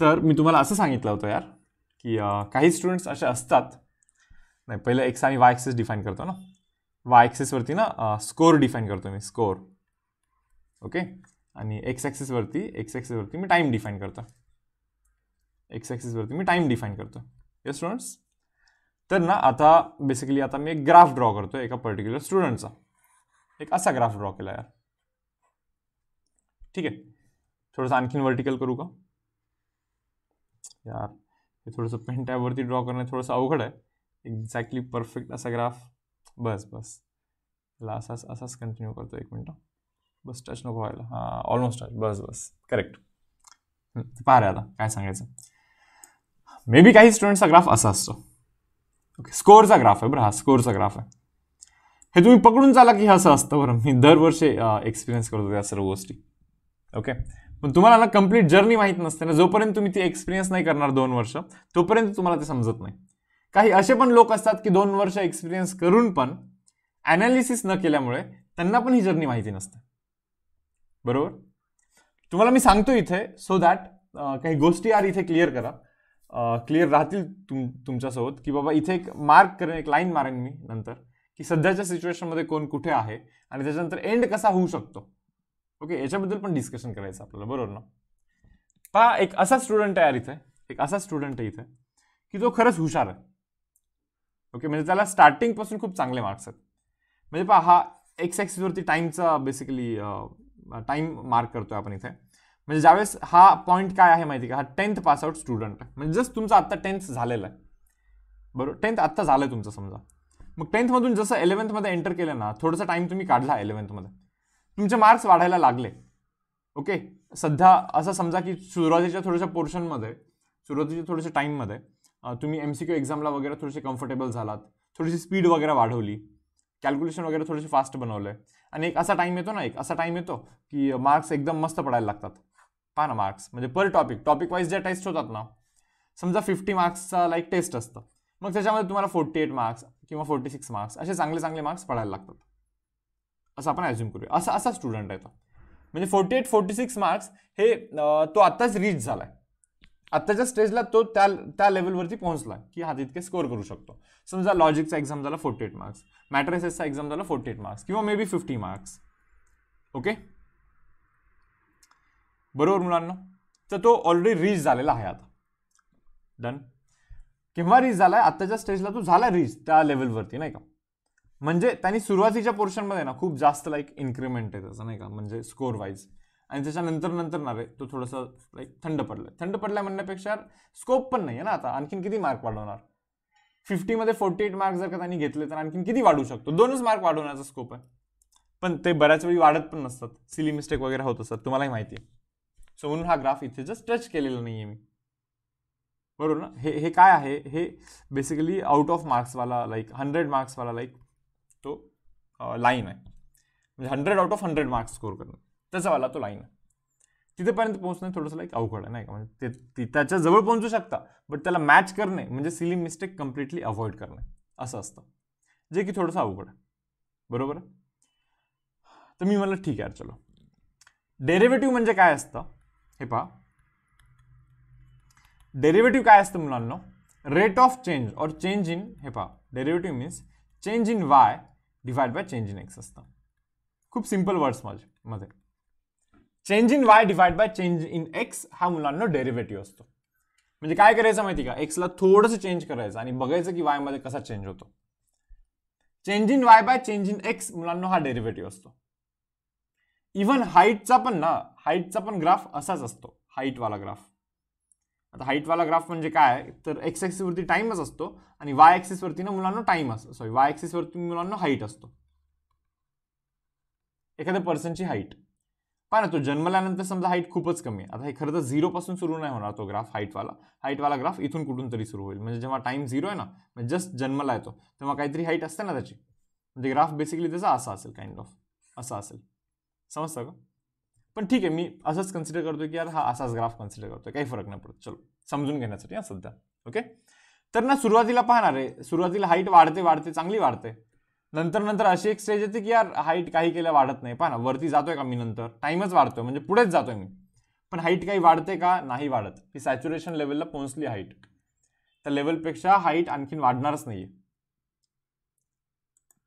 तर मी तुम्हाला असं सांगितलं होतं यार की काही स्टुडंट्स असे असतात नाही पहिलं एक्स आणि वाय एक्सेस डिफाईन करतो ना वाय एक्सेसवरती ना स्कोअर डिफाईन करतो मी स्कोअर ओके आणि एक्स ॲक्सेसवरती एक्स ॲक्सेसवरती मी टाईम डिफाईन करतो एक्स ॲक्सेसवरती मी टाईम डिफाईन करतो या स्टुडंट्स तर ना आता बेसिकली आता मी एक ग्राफ ड्रॉ करतो एका पर्टिक्युलर स्टुडंटचा एक असा ग्राफ ड्रॉ केला यार ठीक आहे थोडंसं आणखीन वर्टिकल करू का यार हे थोडंसं पेन ड्रॉ करणं थोडंसं अवघड आहे एक्झॅक्टली परफेक्ट असा ग्राफ बस बस ला असाच असाच कंटिन्यू करतो एक मिनटं बस टच नको व्हायला हां ऑलमोस्ट टच बस बस करेक्ट पाहा रे आता काय सांगायचं मे बी काही स्टुडंटचा ग्राफ असा असतो ओके स्कोअरचा ग्राफ आहे बरं हा स्कोअरचा ग्राफ आहे हे तुम्ही पकडून चाला की असं असतं बरं मी दरवर्षी एक्सपिरियन्स करतो या सर्व गोष्टी ओके पण तुम्हाला ना कंप्लीट जर्नी माहीत नसते ना जोपर्यंत तुम्ही ती एक्सपिरियन्स नाही करणार दोन वर्ष तोपर्यंत तुम्हाला ते समजत नाही काही असे पण लोक असतात की दोन वर्ष एक्सपिरियन्स करून पण ॲनालिसिस न केल्यामुळे त्यांना पण ही जर्नी माहिती नसते बरोबर तुम्हाला मी सांगतो इथे सो दॅट काही गोष्टी आर इथे क्लिअर करा क्लिअर राहतील तुम तुमच्यासोबत की बाबा इथे एक मार्क करेन एक लाईन मारेन मी नंतर की सध्याच्या सिच्युएशनमध्ये कोण कुठे आहे आणि त्याच्यानंतर एंड कसा होऊ शकतो ओके याच्याबद्दल पण डिस्कशन करायचं आपल्याला बरोबर ना पहा एक असा स्टुडंट आहे यार इथे एक असा स्टुडंट आहे इथे की जो खरंच हुशार आहे ओके म्हणजे त्याला स्टार्टिंगपासून खूप चांगले मार्क्स आहेत म्हणजे पहा हा एक्स वरती टाईमचा बेसिकली टाईम मार्क करतो आपण इथे म्हणजे ज्यावेळेस हा पॉईंट काय आहे माहिती का हा टेन्थ पासआउट स्टुडंट आहे म्हणजे जस्ट तुमचा आत्ता टेन्थ झालेला आहे बरोबर टेन्थ आत्ता झालं आहे तुमचं समजा मग टेन्थमधून जसं इलेवन्थमध्ये एंटर केलं ना थोडंसं टाईम तुम्ही काढला इलेवन्थमध्ये तुमचे मार्क्स वाढायला लागले ओके सध्या असं समजा की सुरुवातीच्या थोड्याशा पोर्शनमध्ये सुरुवातीच्या थोड्याशा टाईममध्ये तुम्ही एम सी क्यू एक्झामला वगैरे थोडेसे कम्फर्टेबल झालात थोडीशी स्पीड वगैरे वाढवली कॅल्क्युलेशन वगैरे थोडेसे फास्ट बनवलं आणि एक असा टाईम येतो ना एक असा टाईम येतो की मार्क्स एकदम मस्त पडायला लागतात पहा ना मार्क्स म्हणजे पर टॉपिक टॉपिक वाईज ज्या टेस्ट होतात ना समजा फिफ्टी मार्क्सचा लाईक टेस्ट असतं मग त्याच्यामध्ये तुम्हाला फोर्टी एट मार्क्स किंवा फोर्टी सिक्स मार्क्स असे चांगले चांगले मार्क्स पडायला लागतात असं आपण ॲज्युम करूया असा असा स्टुडंट आहे तो म्हणजे forty eight forty six marks हे तो आत्ताच रीच झाला आहे आत्ताच्या स्टेजला तो त्या त्या लेवलवरती पोहोचला की हा तितके स्कोअर करू शकतो समजा लॉजिकचा एक्झाम झाला फोर्टी एट मार्क्स मॅट्रेसेसचा एक्झाम झाला फोर्टी एट मार्क्स किंवा maybe fifty marks okay बरोबर मुलांना तर तो ऑलरेडी रीच झालेला आहे आता डन केव्हा रीच झाला आहे आत्ताच्या स्टेजला तो झाला रीच त्या लेवलवरती नाही का म्हणजे त्यांनी सुरुवातीच्या पोर्शनमध्ये ना खूप जास्त लाईक इन्क्रीमेंट आहे त्याचा नाही का म्हणजे स्कोर वाईज आणि त्याच्यानंतर नंतर ना रे तो थोडंसं लाईक थंड पडलाय थंड पडलाय म्हणण्यापेक्षा स्कोप पण नाही आहे ना आता आणखीन किती मार्क वाढवणार फिफ्टीमध्ये फोर्टी एट मार्क्स जर का त्यांनी घेतले तर आणखीन किती वाढू शकतो दोनच मार्क वाढवण्याचा स्कोप आहे पण ते बऱ्याच वेळी वाढत पण नसतात सिली मिस्टेक वगैरे होत असतात तुम्हालाही माहिती आहे सो म्हणून हा ग्राफ इथे जस्ट टच केलेला नाही आहे मी बरोबर ना हे हे काय आहे हे बेसिकली आउट ऑफ मार्क्सवाला लाईक हंड्रेड मार्क्सवाला लाईक लाईन आहे म्हणजे hundred out of hundred marks score करणं त्याचावाला तो लाईन आहे तिथेपर्यंत पोहोचणं थोडंसं लाईक अवघड आहे नाही का म्हणजे ते त्याच्या जवळ पोहोचू शकता बट त्याला मॅच करणे म्हणजे सिली मिस्टेक कम्प्लिटली अवॉइड करणे असं असतं जे की थोडंसं अवघड आहे बरोबर तर मी म्हणलं ठीक आहे चलो डेरिव्हेटिव्ह म्हणजे काय असतं हे पहा डेरेवेटिव्ह काय असतं मुलांना रेट ऑफ चेंज और चेंज इन हे पहा derivative means change in Y divide by change in X असतं खूप सिम्पल वर्ड्स माझे मध्ये change in Y divide by change in X हा मुलांना डेरिव्हेटिव्ह असतो म्हणजे काय करायचं माहिती का एक्सला थोडंसं चेंज करायचं आणि बघायचं की वाय मध्ये कसा चेंज होतो change in Y by change in X मुलांना हा डेरिव्हेटिव्ह असतो इव्हन हाईटचा पण ना हाईटचा पण ग्राफ असाच असतो हाईटवाला ग्राफ आता हाईटवाला ग्राफ म्हणजे काय तर एक्स ॲक्सिसवरती टाईमच असतो आणि वाय ॲक्सिसवरती ना मुलांना टाईम असतो सॉरी वाय ॲक्सिसवरती मुलांना हाईट असतो एखाद्या पर्सनची हाईट पण ना तो जन्मल्यानंतर समजा हाईट खूपच कमी आहे आता हे खरं तर झिरोपासून सुरू नाही होणार तो ग्राफ हाईटवाला हाईटवाला ग्राफ इथून कुठून तरी सुरू होईल म्हणजे जेव्हा टाईम झिरो आहे ना म्हणजे जस्ट जन्मला येतो तेव्हा काहीतरी हाईट असते ना त्याची म्हणजे ग्राफ बेसिकली त्याचा असा असेल काइंड ऑफ असा असेल समजतं का पण ठीक आहे मी असंच कन्सिडर करतो की यार हा असाच ग्राफ कन्सिडर करतो काही फरक नाही पडत चलो समजून घेण्यासाठी हा सध्या ओके तर ना सुरुवातीला पाहणार आहे सुरुवातीला हाईट वाढते वाढते चांगली वाढते नंतर नंतर अशी एक स्टेज येते की यार हाईट काही केल्या वाढत नाही पाहा ना वरती जातोय का मी नंतर टाईमच वाढतोय म्हणजे पुढेच जातोय मी पण हाईट काही वाढते का नाही वाढत ही सॅच्युरेशन लेवलला पोहोचली हाईट त्या लेवलपेक्षा हाईट आणखीन वाढणारच नाहीये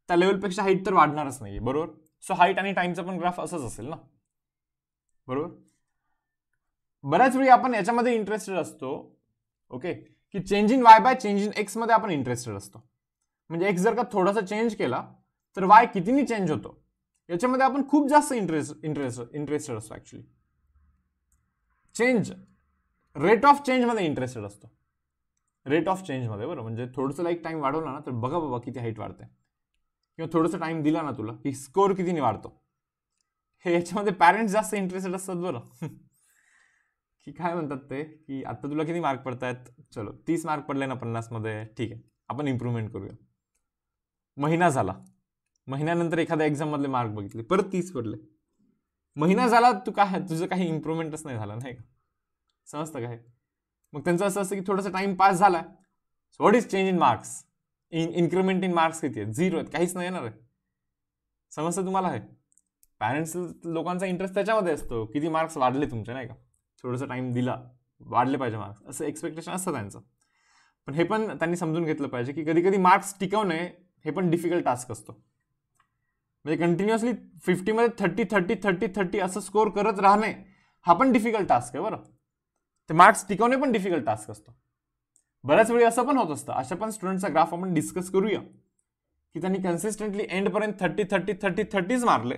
त्या लेवलपेक्षा हाईट तर वाढणारच नाहीये बरोबर सो हाईट आणि टाईमचा पण ग्राफ असंच असेल ना बरोबर बऱ्याच वेळी आपण याच्यामध्ये इंटरेस्टेड असतो ओके की change in Y by change in एक्समध्ये आपण इंटरेस्टेड असतो म्हणजे एक्स जर का थोडासा चेंज केला तर वाय कितीनी चेंज होतो याच्यामध्ये आपण खूप जास्त इंटरेस्ट इंटरेस्ट इंटरेस्टेड असतो ॲक्च्युली चेंज रेट ऑफ चेंजमध्ये इंटरेस्टेड असतो रेट ऑफ चेंजमध्ये बरोबर म्हणजे थोडंसं लाईक टाईम वाढवला ना तर बघा बाबा किती हाईट वाढते किंवा थोडंसं टाईम दिला ना तुला की स्कोअर कितीने वाढतो हे याच्यामध्ये पॅरेंट्स जास्त इंटरेस्टेड असतात बरं की काय म्हणतात ते की आत्ता तुला किती मार्क पडतायत चलो तीस मार्क पडले ना पन्नासमध्ये ठीक आहे आपण इम्प्रूव्हमेंट करूया महिना झाला महिन्यानंतर एखाद्या एक्झाममधले मार्क बघितले परत तीस पडले महिना झाला तू काय तुझं काही इम्प्रूव्हमेंटच नाही झालं नाही का समजतं काय मग त्यांचं असं असतं की थोडंसं टाईम पास झाला so what is change in marks in increment in marks किती आहेत झिरो आहेत काहीच नाही येणार आहे समजतं तुम्हाला आहे पॅरेंट्स लोकांचा इंटरेस्ट त्याच्यामध्ये असतो किती मार्क्स वाढले तुमचे नाही का थोडंसं टाईम दिला वाढले पाहिजे मार्क्स असं एक्सपेक्टेशन असतं त्यांचं पण हे पण त्यांनी समजून घेतलं पाहिजे की कधी कधी मार्क्स टिकवणे हे पण डिफिकल्ट टास्क असतो म्हणजे कंटिन्युअसली फिफ्टीमध्ये थर्टी थर्टी थर्टी थर्टी असं स्कोर करत राहणे हा पण डिफिकल्ट टास्क आहे बरं ते मार्क्स टिकवणे पण डिफिकल्ट टास्क असतो बऱ्याच वेळी असं पण होत असतं अशा पण स्टुडंटचा ग्राफ आपण डिस्कस करूया की त्यांनी कन्सिस्टंटली एंडपर्यंत थर्टी थर्टी थर्टी थर्टीच मारले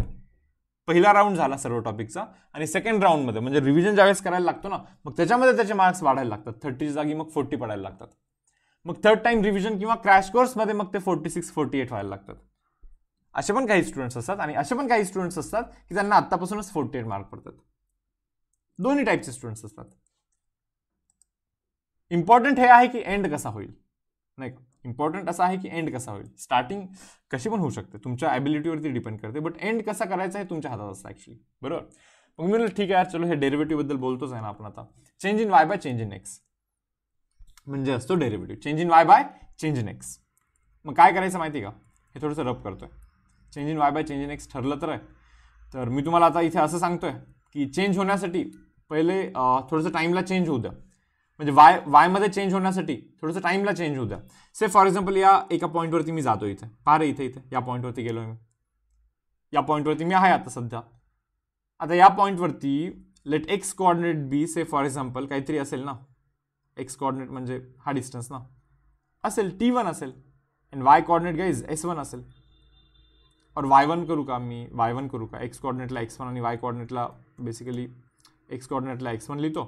पहिला राऊंड झाला सर्व टॉपिकचा आणि सेकंड राऊंडमध्ये म्हणजे रिव्हिजन ज्यावेळेस करायला लागतो ना मग त्याच्यामध्ये त्याचे मार्क्स वाढायला लागतात थर्टीच्या जागी मग फोर्टी पडायला लागतात मग थर्ड टाइम रिव्हिजन किंवा क्रॅश कोर्समध्ये मग ते फोर्टी सिक्स फोर्टी एट व्हायला लागतात असे पण काही स्टुडंट्स असतात आणि असे पण काही स्टुडंट्स असतात की त्यांना आत्तापासूनच फोर्टी एट मार्क पडतात दोन्ही टाईपचे स्टुडंट्स असतात इम्पॉर्टंट हे आहे की एंड कसा होईल नाही इम्पॉर्टंट असं आहे की एंड कसा होईल स्टार्टिंग कशी पण होऊ शकते तुमच्या ॲबिलिटीवरती डिपेंड करते बट एंड कसा करायचा हे तुमच्या हातात असतं ॲक्च्युली बरोबर मग मी ठीक आहे यार चलो हे डेरिव्हेटिव्हबद्दल बोलतोच आहे ना आपण आता change in Y by change in X म्हणजे असतो derivative change in Y by change in X मग काय करायचं माहिती का हे थोडंसं रब करतोय change in Y by change in X ठरलं तर आहे तर मी तुम्हाला आता इथे असं सांगतोय की चेंज होण्यासाठी पहिले थोडंसं टाईमला चेंज होऊ द्या म्हणजे वाय वायमध्ये चेंज होण्यासाठी थोडंसं टाईमला चेंज होऊ से फॉर एक्झाम्पल या एका पॉईंटवरती मी जातो इथे फार इथे इथे या पॉईंटवरती गेलो मी या पॉईंटवरती मी आहे आता सध्या आता या पॉईंटवरती let X coordinate B say for example काहीतरी असेल ना एक्स कॉर्डिनेट म्हणजे हा डिस्टन्स ना असेल टी वन असेल and Y coordinate guys S one असेल और वाय वन करू का मी वाय वन करू का एक्स कॉर्डिनेटला एक्स वन आणि वाय कॉर्डिनेटला बेसिकली एक्स कॉर्डिनेटला एक्स वन लिहितो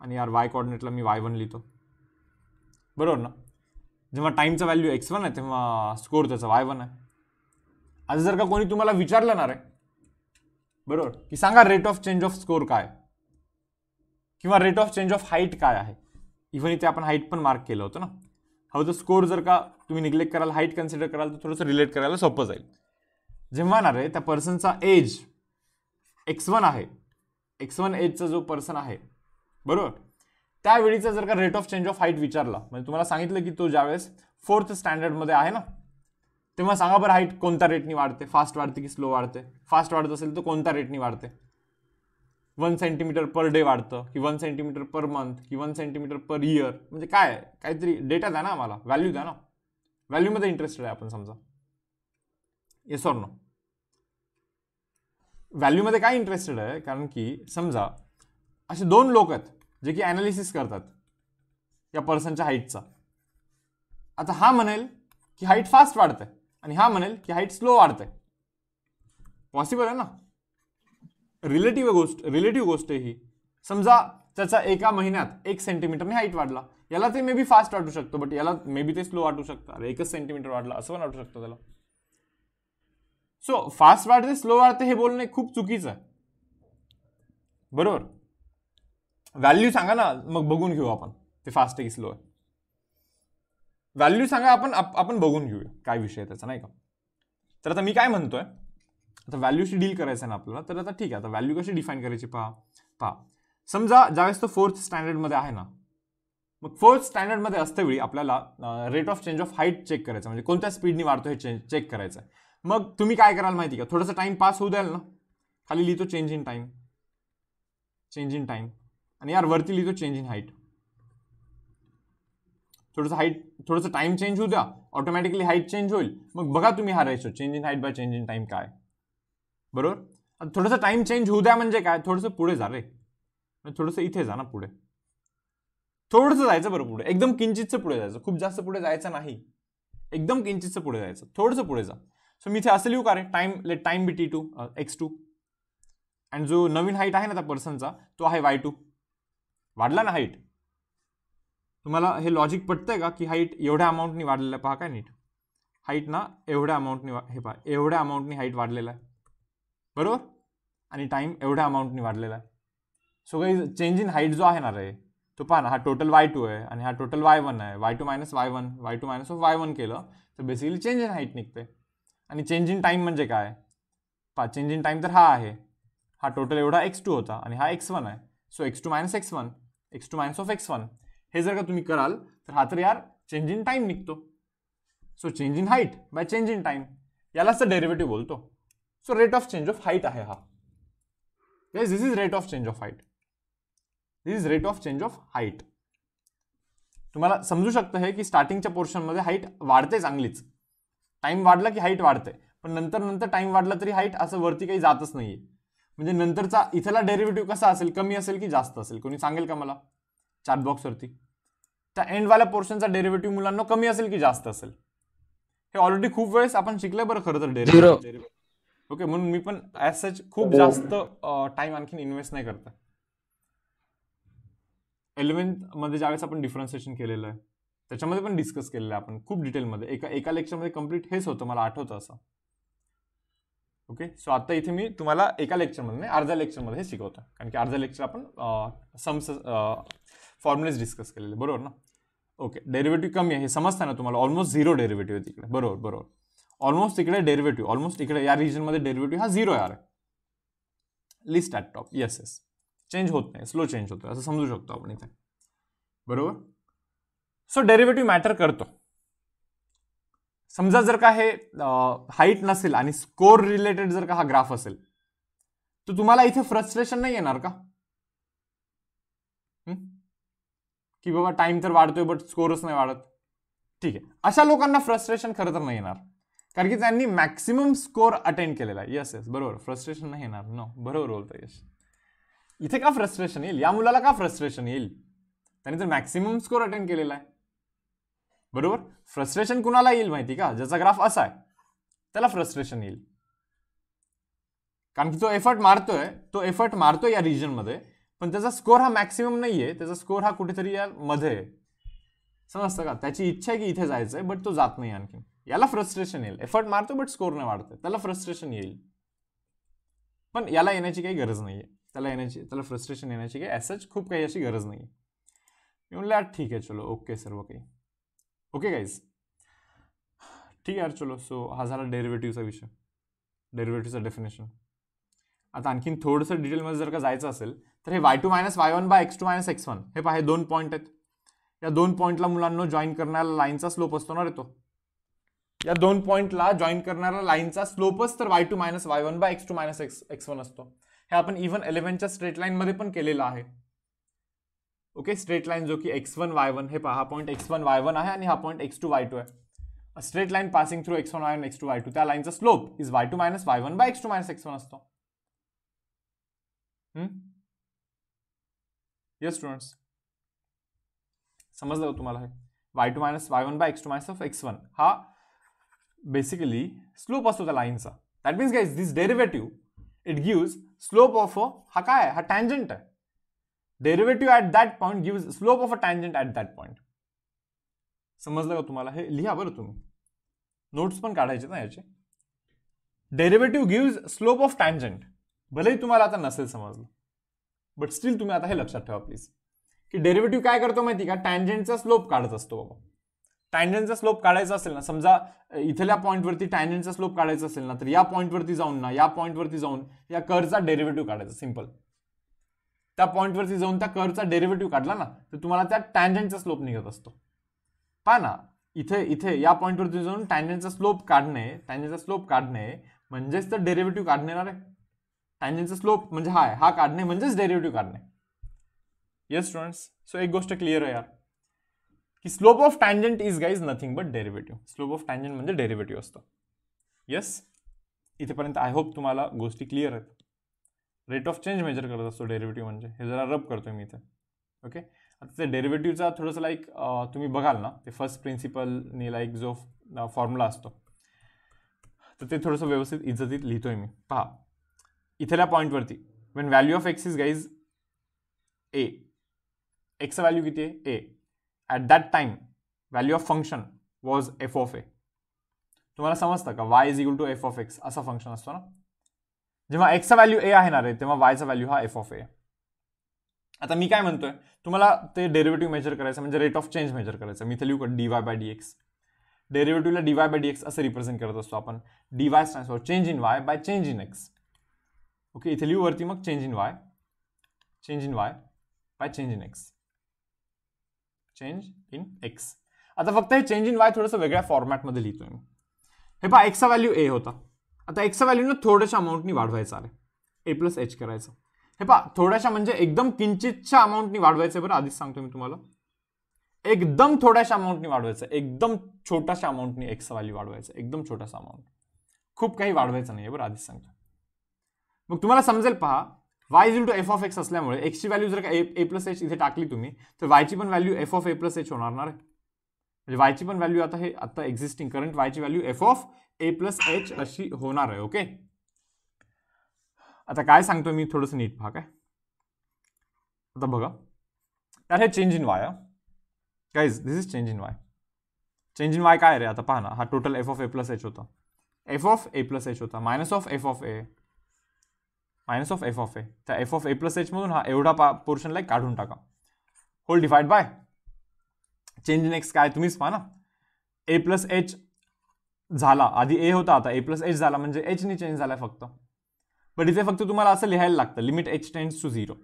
आणि यार वाय कॉर्डिनेटला मी वाय वन लिहितो बरोबर ना जेव्हा टाईमचा व्हॅल्यू एक्स वन आहे तेव्हा स्कोर त्याचा वाय वन आहे आज जर का कोणी तुम्हाला विचारलं ना रे बरोबर की सांगा rate of change of score काय किंवा rate of change of height काय आहे इव्हन इथे आपण हाईट पण मार्क केलं होतं ना हा हो, तर स्कोर जर का तुम्ही निग्लेक्ट कराल हाईट कन्सिडर कराल तर थोडंसं रिलेट करायला सोपं जाईल जेव्हा ना रे त्या पर्सनचा एज एक्स वन आहे एक्स वन एजचा जो पर्सन आहे बरोबर त्यावेळीचा जर का rate of change of height विचारला म्हणजे तुम्हाला सांगितलं की तो ज्यावेळेस फोर्थ स्टँडर्डमध्ये आहे ना तेव्हा सांगा बरं हाईट कोणत्या रेटनी वाढते फास्ट वाढते की स्लो वाढते फास्ट वाढत असेल तर कोणत्या रेटनी वाढते वन सेंटीमीटर पर डे वाढतं की वन सेंटीमीटर पर मंथ की वन सेंटीमीटर पर इयर म्हणजे काय काहीतरी डेटा द्या ना आम्हाला व्हॅल्यू द्या ना व्हॅल्यूमध्ये इंटरेस्टेड आहे आपण समजा येस ऑर नो व्हॅल्यूमध्ये काय इंटरेस्टेड आहे कारण की समजा असे दोन लोक आहेत जे की ॲनालिसिस करतात या पर्सनच्या हाईटचा आता हा म्हणेल की हाईट फास्ट वाढते आणि हा म्हणेल की हाईट स्लो वाढते पॉसिबल आहे ना रिलेटिव्ह गोष्ट रिलेटिव्ह गोष्ट ही समजा त्याचा एका महिन्यात एक सेंटीमीटरने हाईट वाढला याला ते मे बी फास्ट वाटू शकतो बट याला मे बी ते स्लो वाटू शकतं अरे एकच सेंटीमीटर वाढला असं पण वाटू शकतं त्याला सो फास्ट वाढते स्लो वाढते हे बोलणे खूप चुकीचं आहे बरोबर व्हॅल्यू सांगा ना मग बघून घेऊ आपण ते फास्ट आहे की स्लो आहे व्हॅल्यू सांगा आपण आपण बघून घेऊया काय विषय त्याचा नाही का तर आता मी काय म्हणतोय आता व्हॅल्यूशी डील करायचं आहे ना आपल्याला तर आता ठीक आहे आता व्हॅल्यू कशी डिफाईन करायची पहा पहा समजा ज्यावेळेस तो फोर्थ स्टँडर्डमध्ये आहे ना मग फोर्थ स्टँडर्डमध्ये असतेवेळी आपल्याला rate of change of height check करायचं म्हणजे कोणत्या स्पीडनी वाढतो हे चेंज चेक करायचं आहे मग तुम्ही काय कराल माहिती का थोडासा टाईम पास होऊ द्याल ना खाली लिहितो change in time change in time आणि यार वरती लिहितो चेंज इन हाईट थोडंसं हाईट थोडंसं टाइम चेंज होऊ द्या ऑटोमॅटिकली हाईट चेंज होईल मग बघा तुम्ही हा ratio change in height by change in time काय बरोबर थोडंसं टाइम चेंज होऊ द्या म्हणजे काय थोडंसं पुढे जा रे थोडंसं इथे जा ना पुढे थोडंसं जायचं बरं पुढे एकदम किंचितचं पुढे जायचं खूप जास्त पुढे जायचं नाही एकदम किंचितचं पुढे जायचं थोडंसं पुढे जा सो मी इथे असं लिहू का रे time let time be T two X two and जो नवीन हाईट आहे ना त्या पर्सनचा तो आहे वाय टू वाढला ना हाईट तुम्हाला हे लॉजिक पटतंय का की हाईट एवढ्या अमाऊंटनी वाढलेलं आहे पहा काय नीट हाईट ना एवढ्या अमाऊंटनी हे पहा एवढ्या अमाऊंटनी हाईट वाढलेला आहे बरोबर आणि टाईम एवढ्या अमाऊंटनी वाढलेला आहे सो काही चेंज इन हाईट जो आहे ना रे तो पहा ना हा टोटल वाय टू आहे आणि हा टोटल वाय वन आहे Y two minus Y one Y two minus of Y one केलं तर बेसिकली चेंज इन हाईट निघते आणि चेंज इन टाईम म्हणजे काय पहा चेंज इन टाईम तर हा आहे हा टोटल एवढा एक्स टू होता आणि हा एक्स वन आहे so X two minus X one X two minus of X one हे जर का तुम्ही कराल तर हा तर यार चेंज इन टाईम निघतो so change in height by change in time यालाच तर डेरिव्हेटिव्ह बोलतो so rate of change of height आहे हा this is rate of change of height this is rate of change of height तुम्हाला समजू शकतं हे की स्टार्टिंगच्या पोर्शनमध्ये हाईट वाढते चांगलीच टाईम वाढला की हाईट वाढते पण नंतर नंतर टाईम वाढला तरी हाईट असं वरती काही जातच नाहीये म्हणजे नंतरचा इथला डेरिव्हेटिव्ह कसा असेल कमी असेल की जास्त असेल कोणी सांगेल का मला चार्ट बॉक्सवरती त्या वाला पोर्शनचा डेरिव्हेटिव्ह मुलांना कमी असेल की जास्त असेल हे ऑलरेडी खूप वेळेस आपण शिकले बरं खरं तर डेरिव्हेटिव्ह ओके म्हणून मी पण ॲज सच खूप oh. जास्त टाइम आणखीन इन्व्हेस्ट नाही करता इलेव्हन्थ मध्ये ज्यावेळेस आपण डिफरन्सिएशन केलेलं आहे त्याच्यामध्ये पण डिस्कस केलेलं आहे आपण खूप डिटेलमध्ये एका एका लेक्चरमध्ये कम्प्लीट हेच होतं मला आठवतं असं ओके सो आता इथे मी तुम्हाला एका लेक्चरमध्ये नाही अर्ध्या लेक्चरमध्ये हे शिकवतो कारण की अर्धा लेक्चर आपण सम्स फॉर्म्युलेज डिस्कस केलेले बरोबर ना ओके डेरिव्हेटिव्ह कमी आहे हे ना तुम्हाला ऑलमोस्ट झिरो डेरिव्हेटिव्ह आहे तिकडे बरोबर बरोबर ऑलमोस्ट तिकडे डेरिव्हेटिव्ह ऑलमोस्ट इकडे या रिजनमध्ये डेरिव्हेटिव्ह हा झिरो आहे least at top yes yes change होत नाही स्लो चेंज होतो असं समजू शकतो आपण इथे बरोबर सो डेरिव्हेटिव्ह मॅटर करतो समजा जर का हे हाईट नसेल आणि स्कोर रिलेटेड जर का हा ग्राफ असेल तर तुम्हाला इथे फ्रस्ट्रेशन नाही येणार का की बाबा टाइम तर वाढतोय बट स्कोरच नाही वाढत ठीक आहे अशा लोकांना फ्रस्ट्रेशन खरं तर नाही येणार कारण की त्यांनी मॅक्सिमम स्कोर अटेंड केलेला आहे येस येस बरोबर फ्रस्ट्रेशन नाही येणार नो बरोबर बोलतो यश इथे का फ्रस्ट्रेशन येईल या मुलाला का फ्रस्ट्रेशन येईल त्यांनी तर मॅक्सिमम स्कोर अटेंड केलेला आहे बरोबर फ्रस्ट्रेशन कुणाला येईल माहिती का ज्याचा ग्राफ असा आहे त्याला फ्रस्ट्रेशन येईल कारण की तो एफर्ट मारतोय तो एफर्ट मारतोय या मध्ये पण त्याचा स्कोर हा मॅक्सिमम नाही आहे त्याचा स्कोर हा कुठेतरी या मध्ये समजतं का त्याची इच्छा आहे की इथे जायचं आहे बट तो जात नाही आणखी याला फ्रस्ट्रेशन येईल एफर्ट मारतो बट स्कोर नाही वाढतोय त्याला फ्रस्ट्रेशन येईल पण याला येण्याची काही गरज नाही आहे त्याला येण्याची त्याला फ्रस्ट्रेशन येण्याची काही ॲसच खूप काही अशी गरज नाही आहे म्हणलं ठीक आहे चलो ओके सर्व काही ओके गाईज ठीक आहे चलो सो हा झाला डेरिव्हेटिव्हचा विषय डेरिव्हेटिव्हचा डेफिनेशन आता आणखीन थोडंसं डिटेलमध्ये जर का जायचं असेल तर हे Y two minus Y one by X two minus X one हे पाहे दोन पॉईंट आहेत या दोन पॉईंटला मुलांना जॉईन करणारा लाईनचा स्लोप असतो ना रे तो या दोन पॉईंटला जॉईन करणारा लाईनचा स्लोपच तर Y two minus Y one by X two minus X X one असतो हे आपण इव्हन इलेव्हनच्या स्ट्रेट लाईनमध्ये पण केलेलं आहे ओके स्ट्रेट लाइन जो कि एक्स वन वाई वन है हा point X one Y one है हा point X two Y two है straight line passing through X one Y one X two Y two line का slope is Y two minus Y one by X two minus X one yes students समझ लो तुम्हारा है Y two minus Y one by X two minus of X one हा बेसिकली स्लोप असतो त्या लाईनचा means guys this derivative it gives slope of हा काय हा टँजंट है हाँ, derivative at that point give slope of a tangent at that point समजलं का तुम्हाला हे लिहा बरं तुम्ही नोट्स पण काढायचे ना याचे derivative give slope of tangent भलेही तुम्हाला आता नसेल समजलं बट स्टील तुम्ही आता हे लक्षात ठेवा प्लीज की डेरिव्हेटिव्ह काय करतो माहिती का टँजंटचा स्लोप काढत असतो बाबा टँजंटचा स्लोप काढायचा असेल ना समजा इथल्या पॉईंटवरती टँजंटचा स्लोप काढायचा असेल ना तर या पॉईंटवरती जाऊन ना या पॉईंटवरती जाऊन या करचा डेरिव्हेटिव्ह काढायचा सिम्पल त्या पॉईंटवरती जाऊन त्या कर्वचा डेरिव्हेटिव्ह काढला ना तर तुम्हाला त्या टँजंटचा स्लोप निघत असतो पहा ना इथे इथे या पॉईंटवरती जाऊन टँजंटचा स्लोप काढणे टँजंटचा स्लोप काढणे म्हणजेच तर डेरिव्हेटिव्ह काढणे ना रे टँजंटचा स्लोप म्हणजे हाय हा काढणे म्हणजेच डेरिव्हेटिव्ह काढणे येस स्टुडंट्स सो एक गोष्ट क्लिअर आहे यार की slope of tangent is guys nothing but derivative slope of tangent म्हणजे डेरिव्हेटिव्ह असतो येस इथेपर्यंत आय होप तुम्हाला गोष्टी क्लिअर आहेत रेट ऑफ चेंज मेजर करत असतो डेरिव्हेटिव्ह म्हणजे हे जरा रब करतो मी इथे ओके आता ते डेरिव्हेटिव्हचा थोडंसं लाईक तुम्ही बघाल ना ते फर्स्ट प्रिन्सिपलने लाईक जो फॉर्म्युला असतो तर ते थोडंसं व्यवस्थित इज्जतीत लिहितोय मी पहा इथल्या पॉईंटवरती when value of X is guys A एक्सचा व्हॅल्यू किती आहे A at that time value of function was F of A तुम्हाला समजतं का Y is equal to F of X असा फंक्शन असतो ना जेव्हा एक्सचा व्हॅल्यू ए आहे ना रे तेव्हा वायचा व्हॅल्यू हा एफ ऑफ ए आता मी काय म्हणतोय तुम्हाला ते डेरिव्हेटिव्ह मेजर करायचं म्हणजे रेट ऑफ चेंज मेजर करायचं मी इथे लिहू D Y by D X डेरिव्हेटिव्हला D Y by D X असं रिप्रेझेंट करत असतो आपण D Y transform change in Y by change in X okay इथे लिहू वरती मग change in Y change in Y by change in X change in X आता फक्त हे चेंज इन वाय थोडंसं वेगळ्या फॉर्मॅटमध्ये लिहितोय मी हे पहा एक्सचा व्हॅल्यू ए होता आता व्हॅल्यू ना थोड्याशा अमाऊंटनी वाढवायचं आहे ए प्लस एच करायचं हे पहा थोड्याशा म्हणजे एकदम किंचितच्या अमाऊंटनी वाढवायचं बरं आधीच सांगतो मी तुम्हाला एकदम थोड्याशा अमाऊंटनी वाढवायचं एकदम छोट्याशा अमाऊंटनी एक्स व्हॅल्यू वाढवायचं एकदम छोटासा अमाऊंट खूप काही वाढवायचं नाही बरं आधीच सांगतो मग तुम्हाला समजेल पहा Y is to F of X असल्यामुळे एक्सची व्हॅल्यू जर का ए प्लस एच इथे टाकली तुम्ही तर वायची पण value F of A plus H होणार ना म्हणजे वायची पण व्हॅल्यू आता हे आता एक्झिस्टिंग करंट वायची value F of A plus H अशी होणार आहे ओके आता काय सांगतो मी थोडंसं नीट भाग आहे आता बघा अरे हे चेंज इन वाय काहीच this is change in Y change in y काय रे आता पहा ना हा total f of A plus h होता f of A plus h होता minus of f of A minus of f of a त्या एफ ऑफ ए प्लस एचमधून हा एवढा पा पोर्शन लाईक काढून टाका होल डिफाईड बाय चेंज इन एक्स काय तुम्हीच पाहना ना ए प्लस एच झाला आधी ए होता आता ए प्लस एच झाला म्हणजे एचने चेंज झाला फक्त बट इथे फक्त तुम्हाला असं लिहायला लागतं limit h tends to zero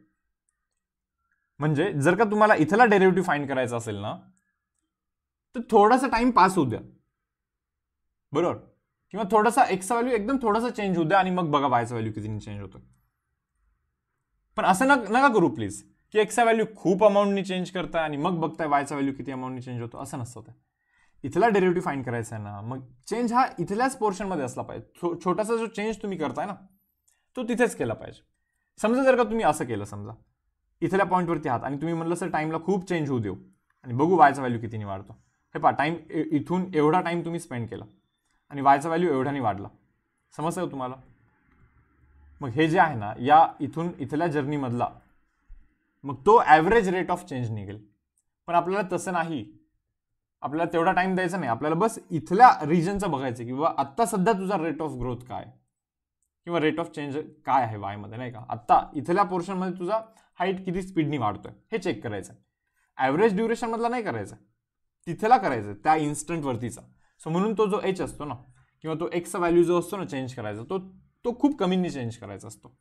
म्हणजे जर का तुम्हाला इथला डेरिव्हेटिव्ह फाईंड करायचा असेल ना तर थोडासा टाइम पास होऊ द्या बरोबर किंवा थोडासा एक्सचा व्हॅल्यू एकदम थोडासा चेंज होऊ द्या आणि मग बघा वायचा व्हॅल्यू कितीने चेंज होतो पण असं नका करू प्लीज की एक्सचा व्हॅल्यू खूप अमाऊंटनी चेंज करताय आणि मग बघताय वायचा व्हॅल्यू किती अमाऊंटनी चेंज होतो असं नसतं इथला डेरिव्हेटिव्ह फाईन करायचा आहे ना मग चेंज हा इथल्याच पोर्शनमध्ये असला पाहिजे छो छोटासा जो चेंज तुम्ही करताय ना तो तिथेच केला पाहिजे समजा जर का तुम्ही असं केलं समजा इथल्या पॉईंटवरती आहात आणि तुम्ही म्हटलं सर टाईमला खूप चेंज होऊ देऊ आणि बघू वायचा व्हॅल्यू कितीने वाढतो हे पहा टाईम इथून एवढा टाईम तुम्ही स्पेंड केला आणि वायचा व्हॅल्यू एवढ्याने वाढला समजतं तुम्हाला मग हे जे आहे ना या इथून इथल्या जर्नीमधला मग तो ॲव्हरेज रेट ऑफ चेंज निघेल पण आपल्याला तसं नाही आपल्याला तेवढा टाइम द्यायचा नाही आपल्याला बस इथल्या रिजनचं बघायचं की बाबा आत्ता सध्या तुझा रेट ऑफ ग्रोथ काय किंवा रेट ऑफ चेंज काय आहे वायमध्ये नाही का आत्ता इथल्या पोर्शनमध्ये तुझा हाईट किती स्पीडनी वाढतोय हे चेक करायचं ॲव्हरेज ड्युरेशनमधला नाही करायचं तिथेला करायचं त्या इन्स्टंटवरतीचा सो म्हणून तो जो एच असतो ना किंवा तो एक्सचा व्हॅल्यू जो असतो ना चेंज करायचा तो तो खूप कमीनी चेंज करायचा असतो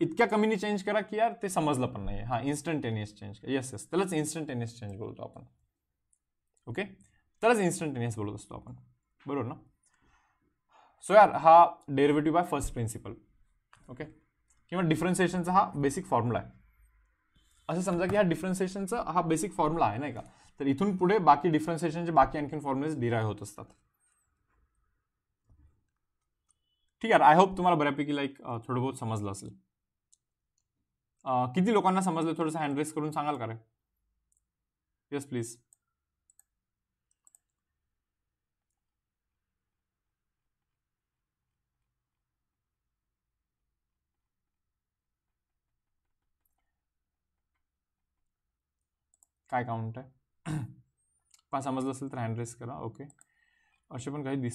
इतक्या कमीनी चेंज करा की यार ते समजलं पण नाही आहे हां इन्स्टंटेनियस चेंज येस येस त्यालाच इन्स्टंटेनियस चेंज बोलतो आपण ओके त्यालाच इन्स्टंटेनियस बोलत असतो आपण बरोबर ना सो यार हा डेरिव्हेटिव्ह आहे फर्स्ट प्रिन्सिपल ओके किंवा डिफरन्सिएशनचा हा बेसिक फॉर्म्युला आहे असं समजा की हा डिफरन्सिएशनचा हा बेसिक फॉर्म्युला आहे नाही का तर इथून पुढे बाकी डिफरन्सिएशनचे बाकी आणखीन फॉर्म्युलेज डिराय होत असतात ठीक आहे आय होप तुम्हाला बऱ्यापैकी लाईक थोडं बहुत समजलं असेल किती लोकांना समजलं थोडंसं हँड रेस करून सांगाल का रे येस प्लीज काय काउंट पा समझ समजलं तो हैंड रेस करा ओके असे पण काही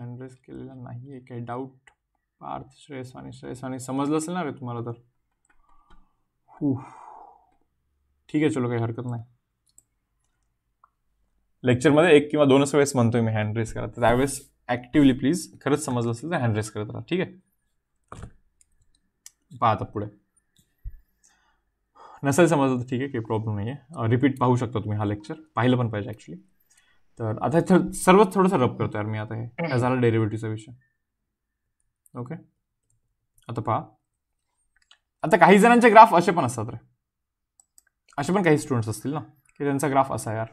हैंड रेस के केलेला नाही आहे काही डाऊट पार्थ श्रेयस आणि समझ आणि ना रे तुम्हारा तो ठीक है चलो कहीं हरकत नहीं लेक्चर मे एक कि किंवा वेस मन तो मैं हैंड रेस करा तो वेस ॲक्टिव्हली प्लीज खरच समझ असेल तो हैंड रेस करा ठीक है पहा आता पुढे नसेल समजलं तर ठीक आहे काही प्रॉब्लेम नाही आहे रिपीट पाहू शकता तुम्ही हा लेक्चर पाहिलं पण पाहिजे ॲक्च्युली तर आता सर्वच थोडंसं रब करतो यार मी आता हे झाला डेरिव्हेटिव्हचा विषय ओके आता पहा आता काही जणांचे ग्राफ असे पण असतात रे असे पण काही स्टुडंट्स असतील ना की त्यांचा ग्राफ असा यार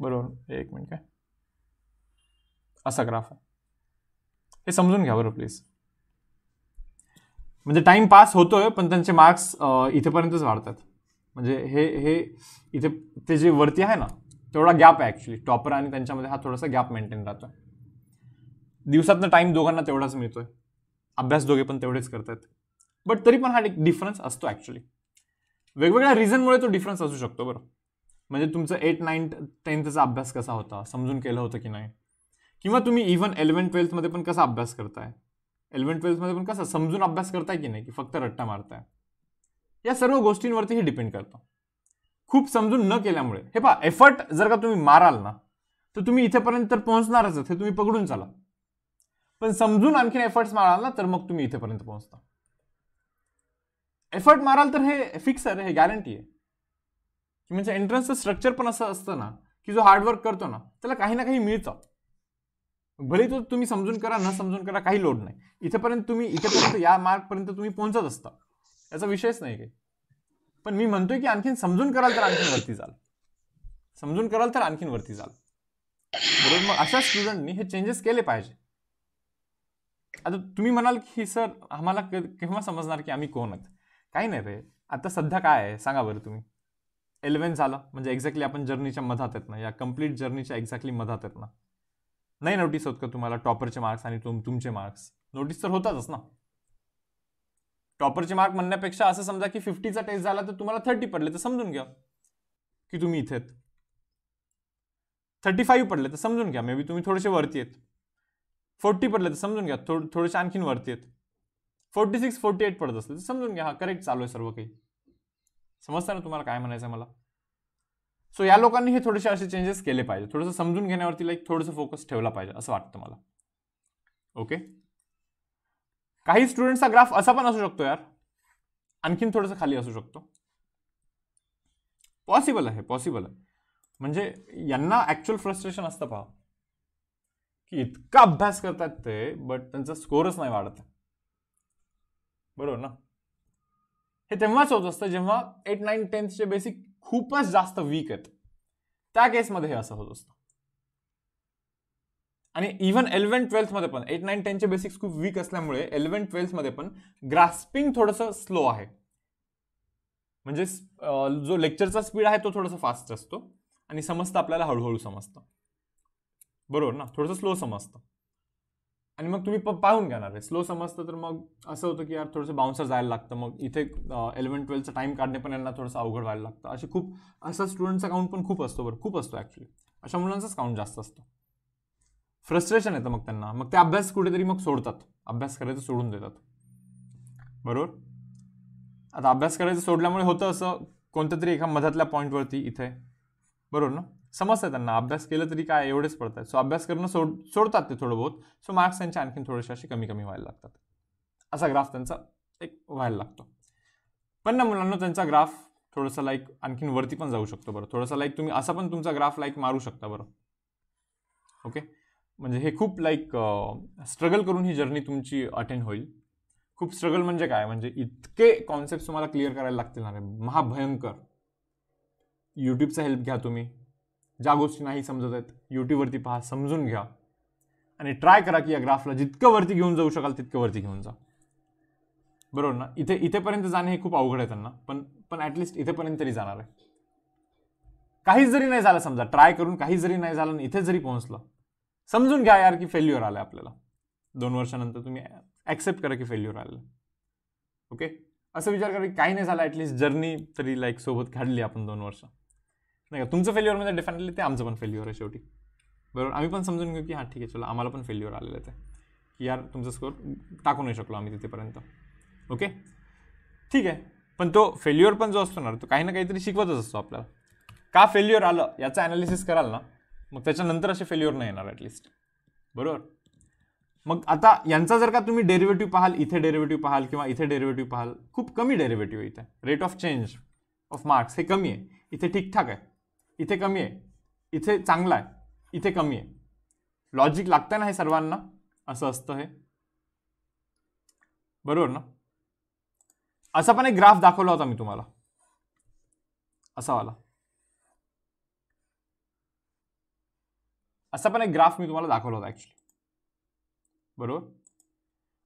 बरोबर एक मिनिट काय असा ग्राफ आहे हे समजून घ्या बरं प्लीज म्हणजे टाइम पास होतोय पण त्यांचे मार्क्स इथेपर्यंतच वाढतात म्हणजे हे हे इथे ते जे वरती आहे ना तेवढा गॅप आहे ॲक्च्युली टॉपर आणि त्यांच्यामध्ये हा थोडासा गॅप मेंटेन राहतो दिवसातनं टाईम दोघांना तेवढाच मिळतोय अभ्यास दोघे पण तेवढेच करतात बट तरी पण हा एक डिफरन्स असतो ॲक्च्युली वेगवेगळ्या रिझनमुळे तो डिफरन्स असू शकतो बरं म्हणजे तुमचं एट नाईन्थ टेन्थचा अभ्यास कसा होता समजून केलं होतं की नाही किंवा तुम्ही इव्हन इलेवन ट्वेल्थमध्ये पण कसा अभ्यास करताय ट्वेल्थ ट्वेल्थमध्ये पण कसं समजून अभ्यास करताय की नाही की फक्त रट्टा मारताय या सर्व गोष्टींवरती हे डिपेंड करतो खूप समजून न केल्यामुळे हे पहा एफर्ट जर का तुम्ही माराल ना तर तुम्ही इथेपर्यंत तर पोहोचणारच हे तुम्ही पकडून चाला पण समजून आणखीन एफर्ट्स माराल ना तर मग तुम्ही इथेपर्यंत पोहोचता एफर्ट माराल तर हे फिक्स आहे हे गॅरंटी आहे म्हणजे एंट्रन्सचं स्ट्रक्चर पण असं असतं ना की जो हार्डवर्क करतो ना त्याला काही ना काही मिळतं भले तो तुम्ही समजून करा न समजून करा काही लोड नाही इथेपर्यंत तुम्ही इथेपर्यंत या मार्कपर्यंत तुम्ही पोहोचत असता याचा विषयच नाही काही पण मी म्हणतोय की आणखीन समजून कराल तर आणखीन वरती जाल समजून कराल तर आणखीन वरती जाल बरोबर मग अशा स्टुडंटनी हे चेंजेस केले पाहिजे आता तुम्ही म्हणाल की सर आम्हाला केव्हा समजणार की आम्ही कोण आहोत काही नाही रे आता सध्या काय आहे सांगा बरं तुम्ही एलेव्हन झालं म्हणजे एक्झॅक्टली आपण जर्नीच्या मधात आहेत ना या कम्प्लीट जर्नीच्या एक्झॅक्टली मधात आहेत ना नाही नोटीस होत का तुम्हाला टॉपरचे मार्क्स आणि तुम तुमचे मार्क्स नोटीस तर होतातच ना टॉपरचे मार्क म्हणण्यापेक्षा असं समजा की फिफ्टीचा टेस्ट झाला तर तुम्हाला थर्टी पडले तर समजून घ्या की तुम्ही इथे थर्टी फाईव्ह पडले तर समजून घ्या मे बी तुम्ही थोडेसे वरती आहेत फोर्टी पडले तर समजून घ्या थोड थोडेसे आणखीन वरती आहेत फोर्टी सिक्स फोर्टी एट पडत असले तर समजून घ्या हा करेक्ट चालू आहे सर्व काही समजतं ना तुम्हाला काय म्हणायचं मला सो या लोकांनी हे थोडेसे असे चेंजेस केले पाहिजे थोडंसं समजून घेण्यावरती लाईक थोडंसं फोकस ठेवला पाहिजे असं वाटतं मला ओके काही स्टुडंटचा ग्राफ असा पण असू शकतो यार आणखीन थोडंसं खाली असू शकतो पॉसिबल आहे पॉसिबल आहे म्हणजे यांना ऍक्च्युअल फ्रस्ट्रेशन असतं पहा की इतका अभ्यास करतात ते बट त्यांचा स्कोरच नाही वाढत बरोबर ना हे तेव्हाच होत असतं जेव्हा एट नाईन टेन्थचे बेसिक खूपच जास्त वीक आहेत त्या केसमध्ये हे असं होत असतं आणि इव्हन इलेव्हन ट्वेल्थमध्ये पण एट नाईन टेनचे बेसिक्स खूप वीक असल्यामुळे इलेव्हन मध्ये पण ग्रास्पिंग थोडंसं स्लो आहे म्हणजे जो लेक्चरचा स्पीड आहे तो थोडासा फास्ट असतो आणि समजतं आपल्याला हळूहळू समजतं बरोबर ना थोडंसं स्लो समजतं आणि मग तुम्ही पाहून घेणार आहे स्लो समजतं तर मग असं होतं की यार थोडंसं बाउन्सर जायला लागतं मग इथे इलेवन ट्वेल्थचं टाईम काढणे पण यांना थोडंसं अवघड व्हायला लागतं असे खूप असा स्टुडंटचा काउंट पण खूप असतो बरं खूप असतो ॲक्च्युली अशा मुलांचाच काउंट जास्त असतो फ्रस्ट्रेशन येतं मग त्यांना मग ते अभ्यास कुठेतरी मग सोडतात अभ्यास करायचं सोडून देतात बरोबर आता अभ्यास करायचं सोडल्यामुळे होतं असं कोणत्या तरी एका मधातल्या पॉईंटवरती इथे बरोबर ना समजतं त्यांना अभ्यास केलं तरी काय एवढेच पडतात सो अभ्यास करणं सोड सोडतात ते थोडं बहुत सो मार्क्स त्यांचे आणखीन थोडेसे असे कमी कमी व्हायला लागतात असा ग्राफ त्यांचा एक व्हायला लागतो पण ना मुलांना त्यांचा ग्राफ थोडंसं लाईक आणखीन वरती पण जाऊ शकतो बरं थोडंसं लाईक तुम्ही असा पण तुमचा ग्राफ लाईक मारू शकता बरं ओके म्हणजे हे खूप लाईक स्ट्रगल करून ही जर्नी तुमची अटेंड होईल खूप स्ट्रगल म्हणजे काय म्हणजे इतके कॉन्सेप्ट तुम्हाला क्लिअर करायला लागतील ना महाभयंकर यूट्यूबचा हेल्प घ्या तुम्ही ज्या गोष्टी नाही समजत आहेत यूट्यूबवरती पहा समजून घ्या आणि ट्राय करा की या ग्राफला जितकं वरती घेऊन जाऊ शकाल तितकं वरती घेऊन जा बरोबर ना इथे इथेपर्यंत जाणे हे खूप अवघड आहे त्यांना पण पण ॲटलिस्ट इथेपर्यंत तरी जाणार आहे काहीच जरी नाही झालं समजा ट्राय करून काहीच जरी नाही झालं आणि इथे जरी पोहोचलं समजून घ्या यार की फेल्युअर आलं आपल्याला दोन वर्षानंतर तुम्ही ॲक्सेप्ट करा की फेल्युअर आलं ओके असं विचार करा की काही नाही झालं ॲटलिस्ट जर्नी तरी लाईक सोबत काढली आपण दोन वर्ष नाही का तुमचं फेल्युअर म्हणजे डेफिनेटली ते आमचं पण फेल्युअर आहे शेवटी बरोबर आम्ही पण समजून घेऊ की हां ठीक आहे चला आम्हाला पण फेल्युअर आलेलं ते की यार तुमचा स्कोर टाकू नाही शकलो आम्ही तिथेपर्यंत ओके ठीक आहे पण तो फेल्युअर पण जो असतो ना तो काही ना काहीतरी शिकवतच असतो आपल्याला का फेल्युअर आलं याचं ॲनालिसिस कराल ना मग त्याच्यानंतर असे फेल्युअर नाही येणार ॲटलिस्ट बरोबर मग आता यांचा जर का तुम्ही डेरिव्हेटिव्ह पाहाल इथे डेरिव्हेटिव्ह पाहाल किंवा इथे डेरिव्हेटिव्ह पाहाल खूप कमी डेरिव्हेटिव्ह इथे rate of change of marks हे कमी आहे इथे ठीकठाक आहे इथे कमी आहे इथे चांगला आहे इथे कमी आहे लॉजिक लागतं ना हे सर्वांना असं असतं हे बरोबर ना असा पण एक ग्राफ दाखवला होता मी तुम्हाला असा वाला असा पण एक ग्राफ मी तुम्हाला दाखवला होता ॲक्च्युली बरोबर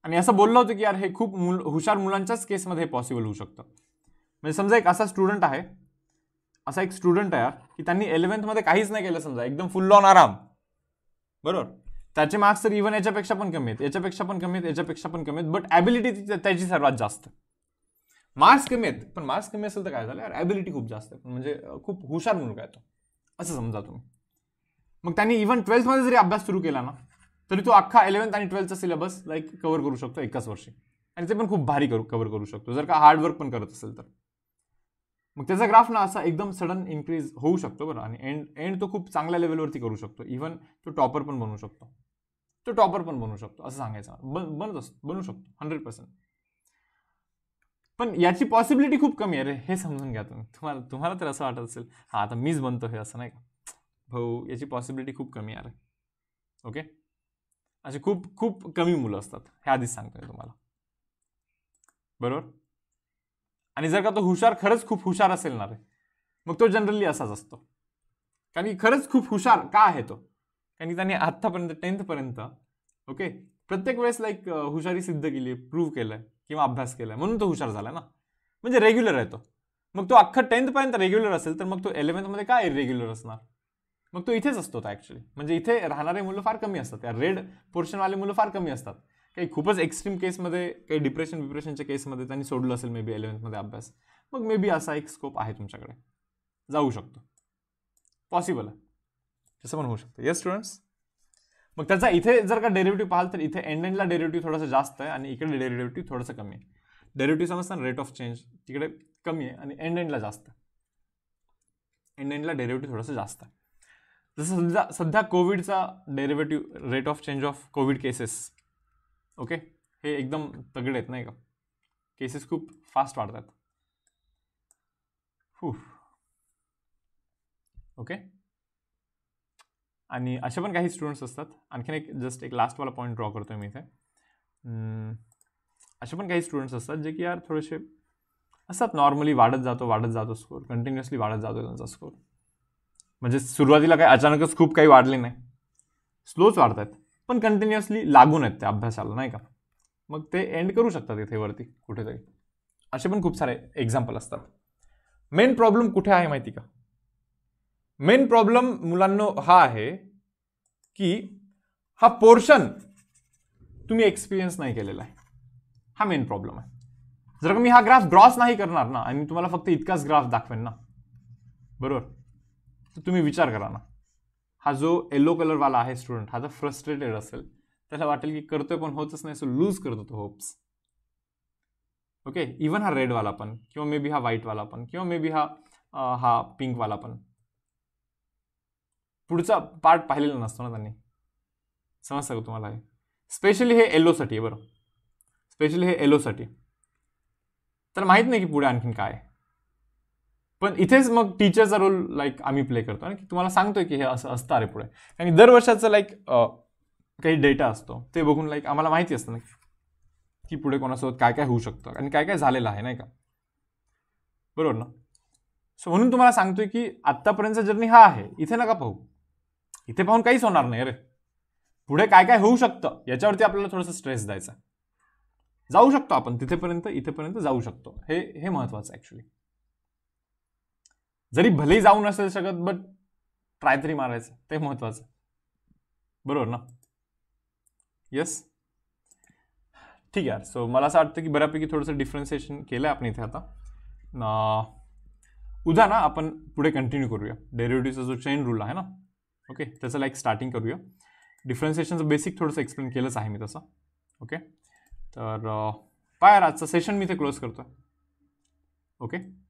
आणि असं बोललो होतं की यार हे खूप मुल हुशार मुलांच्याच केसमध्ये पॉसिबल होऊ शकतं म्हणजे समजा एक असा स्टुडंट आहे असा एक स्टुडंट आहे की त्यांनी मध्ये काहीच नाही केलं समजा एकदम फुल ऑन आराम बरोबर त्याचे मार्क्स तर इव्हन याच्यापेक्षा पण कमी आहेत याच्यापेक्षा पण कमी आहेत याच्यापेक्षा पण कमी आहेत बट ॲबिलिटी त्याची सर्वात जास्त मार्क्स कमी आहेत पण मार्क्स कमी असेल तर काय झालं यार ॲबिलिटी खूप जास्त आहे म्हणजे खूप हुशार म्हणून काय तो असं समजा तुम्ही मग त्यांनी इव्हन ट्वेल्थमध्ये जरी अभ्यास सुरू केला ना तरी तो अख्खा इलेव्हन्थ आणि ट्वेल्थचा सिलेबस लाईक कव्हर करू शकतो एकाच वर्षी आणि ते पण खूप भारी करू कव्हर करू शकतो जर का हार्डवर्क पण करत असेल तर मग त्याचा ग्राफ ना असा एकदम सडन इन्क्रीज होऊ शकतो बरं आणि एंड एंड तो खूप चांगल्या लेवलवरती करू शकतो इव्हन तो टॉपर पण बनू शकतो तो टॉपर पण बनू शकतो असं सांगायचं बन बनत असतो बनू शकतो हंड्रेड पर्सेंट पण याची पॉसिबिलिटी खूप कमी आहे रे हे समजून घ्या तुम्ही तुम्हाला तुम्हाला तर असं वाटत असेल हा आता मीच बनतो हे असं नाही का भाऊ याची पॉसिबिलिटी खूप कमी आहे रे ओके असे खूप खूप कमी मुलं असतात हे आधीच सांगतो मी तुम्हाला बरोबर आणि जर का तो हुशार खरंच खूप हुशार असेल ना रे मग तो जनरली असाच असतो कारण की खरंच खूप हुशार का आहे तो कारण की त्याने आत्तापर्यंत टेन्थपर्यंत ओके प्रत्येक वेळेस लाईक हुशारी सिद्ध केली प्रूव्ह केलं आहे किंवा अभ्यास केला म्हणून तो हुशार झाला ना म्हणजे रेग्युलर आहे तो मग तो अख्खा टेन्थपर्यंत रेग्युलर असेल तर मग तो इलेव्हन्थमध्ये काय इरेग्युलर असणार मग तो इथेच असतो तो ॲक्च्युली म्हणजे इथे राहणारे मुलं फार कमी असतात त्या रेड पोर्शनवाले मुलं फार कमी असतात काही खूपच एक्स्ट्रीम केसमध्ये काही डिप्रेशन विप्रेशनच्या केसमध्ये त्यांनी सोडलं असेल मे बी इलेवन्थमध्ये अभ्यास मग मे बी असा एक स्कोप आहे तुमच्याकडे जाऊ शकतो पॉसिबल आहे तसं पण होऊ शकतं येस स्टुडंट्स मग त्याचा इथे जर का डेरिव्हेटिव्ह पाहाल तर इथे एंड एंडला डेरिव्हेटिव्ह थोडंसं जास्त आहे आणि इकडे डेरिव्हेटिव्ह थोडंसं कमी आहे डेरिव्हेटिव्ह समजता रेट ऑफ चेंज तिकडे कमी आहे आणि एंड एंडला जास्त एंड एंडला डेरिव्हेटिव्ह थोडंसं जास्त आहे जसं सध्या सध्या कोविडचा derivative rate of change of Covid cases okay हे एकदम तगडे आहेत नाही का केसेस खूप फास्ट वाढतात ओके आणि असे पण काही स्टुडंट्स असतात आणखीन एक जस्ट एक लास्टवाला पॉईंट ड्रॉ करतो मी इथे असे पण काही स्टुडंट्स असतात जे की यार थोडेसे असतात नॉर्मली वाढत जातो वाढत जातो स्कोर कंटिन्युअसली वाढत जातो त्यांचा स्कोर म्हणजे सुरुवातीला काय अचानकच खूप काही वाढले नाही स्लोच वाढत आहेत पण कंटिन्युअसली लागून आहेत त्या अभ्यासाला नाही का मग ते एंड करू शकतात इथे वरती कुठेतरी असे पण खूप सारे एक्झाम्पल असतात मेन प्रॉब्लेम कुठे आहे माहिती का मेन प्रॉब्लेम मुलांना हा आहे की हा पोर्शन तुम्ही एक्सपिरियन्स नाही केलेला आहे हा मेन प्रॉब्लेम आहे जर का मी हा ग्राफ ड्रॉस नाही करणार ना आणि तुम्हाला फक्त इतकाच ग्राफ दाखवेन ना बरोबर तर तुम्ही विचार करा ना हा जो येलो कलरवाला आहे स्टुडंट हा जर फ्रस्ट्रेटेड असेल त्याला वाटेल की करतोय पण होतच नाही सो लूज करतो तो होप्स ओके इवन हा रेडवाला पण किंवा मे बी हा व्हाईटवाला पण किंवा मे बी हा हा पिंकवाला पण पुढचा पार्ट पाहिलेला नसतो ना त्यांनी समजतं का तुम्हाला हे स्पेशली हे येलोसाठी आहे बरं स्पेशली हे येलोसाठी तर माहीत नाही की पुढे आणखीन काय आहे पण इथेच मग टीचरचा रोल लाईक आम्ही प्ले करतो ना की तुम्हाला सांगतोय की हे असं असतं अरे पुढे आणि दर वर्षाचा लाईक काही डेटा असतो ते बघून लाईक आम्हाला माहिती असतं ना की पुढे कोणासोबत काय काय होऊ शकतं आणि काय काय झालेलं आहे नाही का बरोबर ना सो म्हणून तुम्हाला सांगतोय की आत्तापर्यंतचा जर्नी हा आहे इथे नका पाहू इथे पाहून काहीच होणार नाही अरे पुढे काय काय होऊ शकतं याच्यावरती आपल्याला थोडासा स्ट्रेस द्यायचा जाऊ शकतो आपण तिथेपर्यंत इथेपर्यंत जाऊ शकतो हे हे महत्वाचं ॲक्च्युली जरी भलेही जाऊ नसेल शकत बट ट्राय तरी मारायचं ते महत्वाचं बरोबर ना येस ठीक आहे सो मला असं वाटतं की बऱ्यापैकी थोडंसं डिफरन्सिएशन केलं आहे आपण इथे आता उद्या ना आपण पुढे कंटिन्यू करूया डेरिव्हेटिव्हचा जो चेन रूल आहे ना ओके त्याचं लाईक स्टार्टिंग करूया डिफरन्सिएशनचं बेसिक थोडंसं एक्सप्लेन केलंच आहे मी तसं ओके तर पाय आजचं सेशन मी इथे क्लोज करतो ओके